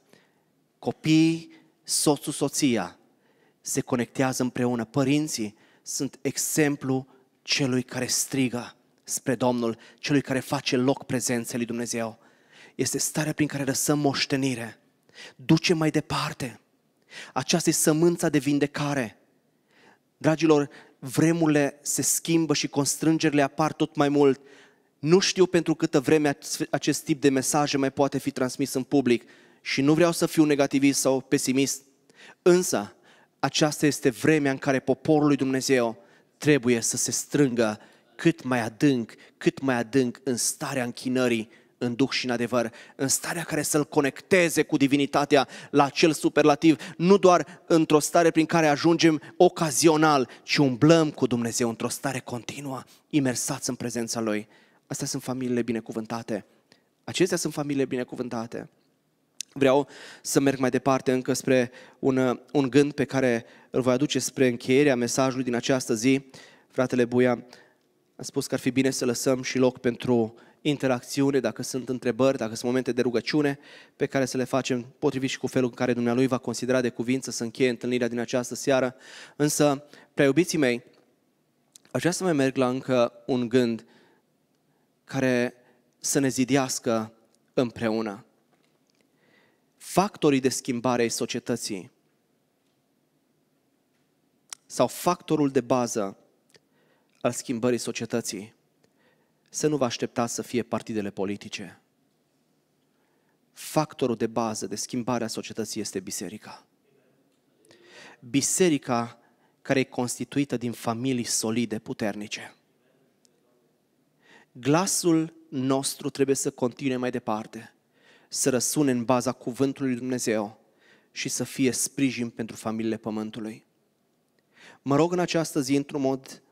Copiii, soțul, soția se conectează împreună. Părinții sunt exemplu celui care strigă spre Domnul, celui care face loc prezenței lui Dumnezeu. Este starea prin care lăsăm moștenire. Duce mai departe. Aceasta e sămânța de vindecare. Dragilor, vremurile se schimbă și constrângerile apar tot mai mult. Nu știu pentru câtă vreme acest tip de mesaje mai poate fi transmis în public și nu vreau să fiu negativist sau pesimist, însă aceasta este vremea în care poporul lui Dumnezeu trebuie să se strângă cât mai adânc, cât mai adânc în starea închinării în duh și în adevăr, în starea care să-l conecteze cu divinitatea la cel superlativ, nu doar într-o stare prin care ajungem ocazional, ci umblăm cu Dumnezeu într-o stare continuă, imersați în prezența Lui. Astea sunt familiile binecuvântate. Acestea sunt familiile binecuvântate. Vreau să merg mai departe încă spre un, uh, un gând pe care îl voi aduce spre încheierea mesajului din această zi. Fratele Buia a spus că ar fi bine să lăsăm și loc pentru interacțiune, dacă sunt întrebări, dacă sunt momente de rugăciune pe care să le facem potrivit și cu felul în care Dumnealui va considera de cuvință să încheie întâlnirea din această seară. Însă, prea iubiții mei, aș vrea să mai merg la încă un gând care să ne zidească împreună. Factorii de schimbare ai societății sau factorul de bază al schimbării societății, să nu vă așteptați să fie partidele politice. Factorul de bază de schimbare a societății este biserica. Biserica care e constituită din familii solide, puternice glasul nostru trebuie să continue mai departe, să răsune în baza cuvântului lui Dumnezeu și să fie sprijin pentru familiile Pământului. Mă rog în această zi, într-un mod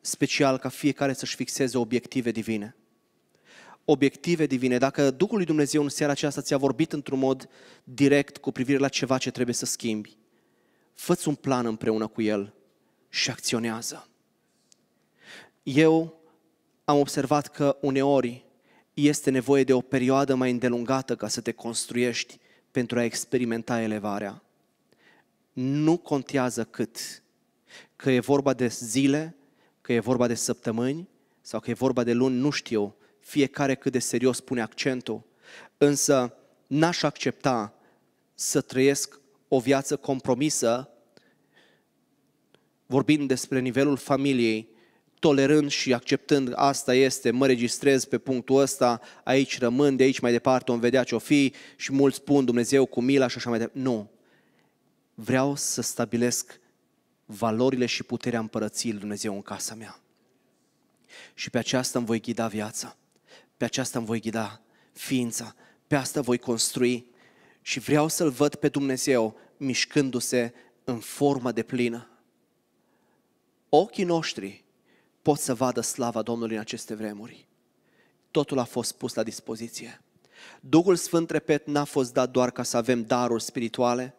special, ca fiecare să-și fixeze obiective divine. Obiective divine. Dacă Duhul lui Dumnezeu în seara aceasta ți-a vorbit într-un mod direct cu privire la ceva ce trebuie să schimbi, fă un plan împreună cu El și acționează. Eu am observat că uneori este nevoie de o perioadă mai îndelungată ca să te construiești pentru a experimenta elevarea. Nu contează cât, că e vorba de zile, că e vorba de săptămâni sau că e vorba de luni, nu știu, fiecare cât de serios pune accentul, însă n-aș accepta să trăiesc o viață compromisă vorbind despre nivelul familiei tolerând și acceptând asta este, mă registrez pe punctul ăsta, aici rămân, de aici mai departe om vedea ce-o fi și mulți spun Dumnezeu cu mila și așa mai departe. Nu. Vreau să stabilesc valorile și puterea împărăției lui Dumnezeu în casa mea. Și pe aceasta îmi voi ghida viața, pe aceasta îmi voi ghida ființa, pe asta voi construi și vreau să-L văd pe Dumnezeu mișcându-se în forma de plină. Ochii noștri pot să vadă slava Domnului în aceste vremuri. Totul a fost pus la dispoziție. Duhul Sfânt, repet, n-a fost dat doar ca să avem daruri spirituale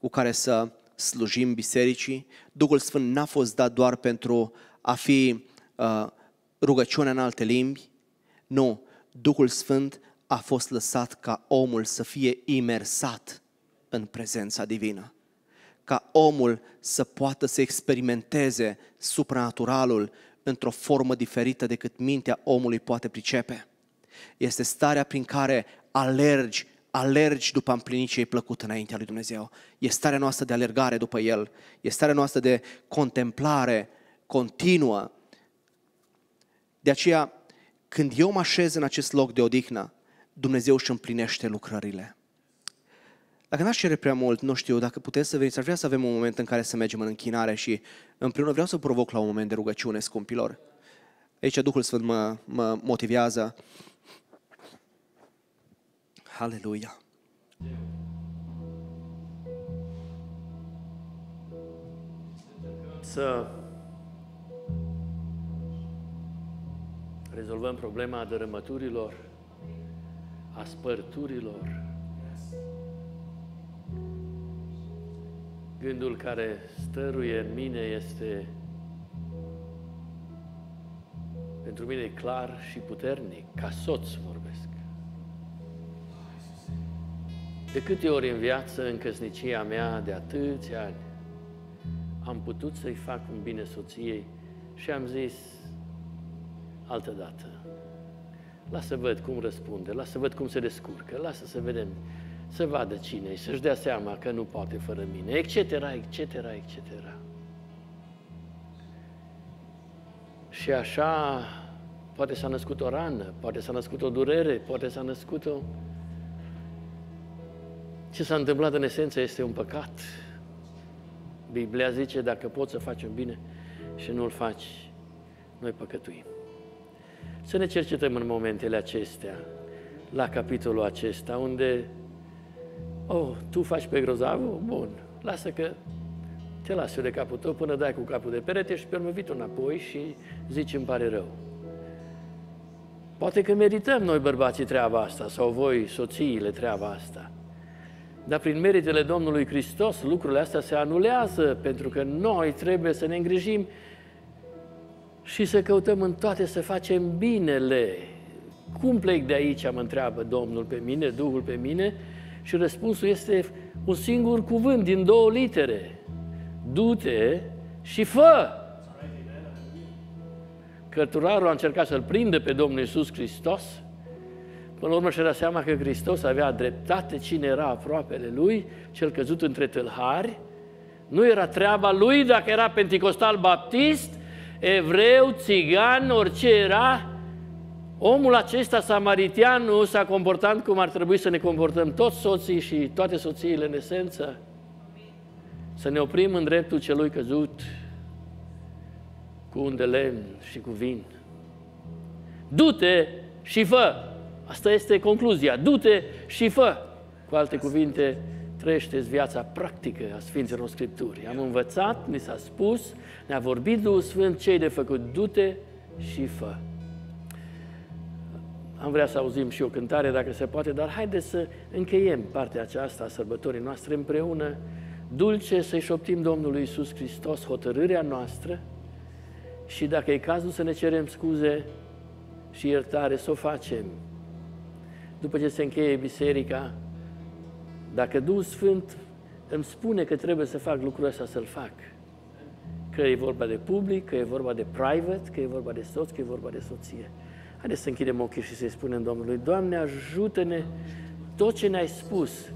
cu care să slujim bisericii. Duhul Sfânt n-a fost dat doar pentru a fi uh, rugăciune în alte limbi. Nu, Duhul Sfânt a fost lăsat ca omul să fie imersat în prezența divină ca omul să poată să experimenteze supranaturalul într-o formă diferită decât mintea omului poate pricepe. Este starea prin care alergi, alergi după împlinit ce e plăcut înaintea lui Dumnezeu. E starea noastră de alergare după El, e starea noastră de contemplare continuă. De aceea, când eu mă așez în acest loc de odihnă, Dumnezeu își împlinește lucrările. Dacă n-aș cere prea mult, nu știu, dacă puteți să veniți, ar vrea să avem un moment în care să mergem în închinare și împreună vreau să provoc la un moment de rugăciune, scumpilor. Aici Duhul Sfânt mă, mă motivează. Aleluia! Să rezolvăm problema dărâmăturilor, a spărturilor, Gândul care stăruie în mine este pentru mine clar și puternic, ca soț vorbesc. De câte ori în viață, în căsnicia mea de atâția ani, am putut să-i fac un bine soției și am zis altă dată, lasă văd cum răspunde, lasă văd cum se descurcă, lasă să vedem să vadă cine e, să-și dea seama că nu poate fără mine, etc., etc., etc. Și așa, poate s-a născut o rană, poate s-a născut o durere, poate s-a născut o... Ce s-a întâmplat în esență este un păcat. Biblia zice, dacă poți să faci un bine și nu-l faci, noi păcătuim. Să ne cercetăm în momentele acestea, la capitolul acesta, unde Oh, tu faci pe grozavul? Oh, bun. Lasă că te las eu de capul tău până dai cu capul de perete și pe urmă vii tu înapoi și zici îmi pare rău. Poate că merităm noi bărbații treaba asta sau voi soțiile treaba asta. Dar prin meritele Domnului Hristos lucrurile astea se anulează pentru că noi trebuie să ne îngrijim și să căutăm în toate să facem binele. Cum plec de aici, mă întreabă Domnul pe mine, Duhul pe mine, și răspunsul este un singur cuvânt din două litere. Du-te și fă! Cărturarul a încercat să-l prindă pe Domnul Iisus Hristos, Până la urmă și-a dat seama că Hristos avea dreptate cine era aproapele lui, cel căzut între tâlhari. Nu era treaba lui dacă era penticostal baptist, evreu, țigan, orice era, Omul acesta, samaritian, nu s-a comportat cum ar trebui să ne comportăm toți soții și toate soțiile în esență. Să ne oprim în dreptul celui căzut cu un de lemn și cu vin. Du-te și fă! Asta este concluzia. Du-te și fă! Cu alte cuvinte, trăiește viața practică a Sfinților Scripturii. Am învățat, ni s-a spus, ne-a vorbit Duhul Sfânt ce de făcut. Du-te și fă! Am vrea să auzim și o cântare, dacă se poate, dar haideți să încheiem partea aceasta a sărbătorii noastre împreună, dulce să-i șoptim Domnului Iisus Hristos hotărârea noastră și dacă e cazul să ne cerem scuze și iertare, să o facem. După ce se încheie biserica, dacă Duhul Sfânt îmi spune că trebuie să fac lucrul ăsta, să-l fac. Că e vorba de public, că e vorba de private, că e vorba de soț, că e vorba de soție. Haideți să închidem ochii și să-i spunem Domnului, Doamne, ajută-ne tot ce ne-ai spus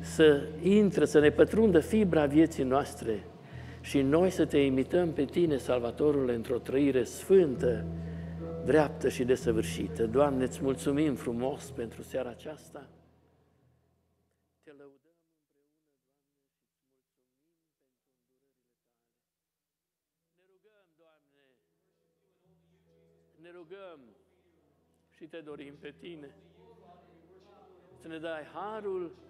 să intre, să ne pătrundă fibra vieții noastre și noi să te imităm pe Tine, Salvatorul într-o trăire sfântă, dreaptă și desăvârșită. Doamne, îți mulțumim frumos pentru seara aceasta. și te dorim pe tine. Să ne dai harul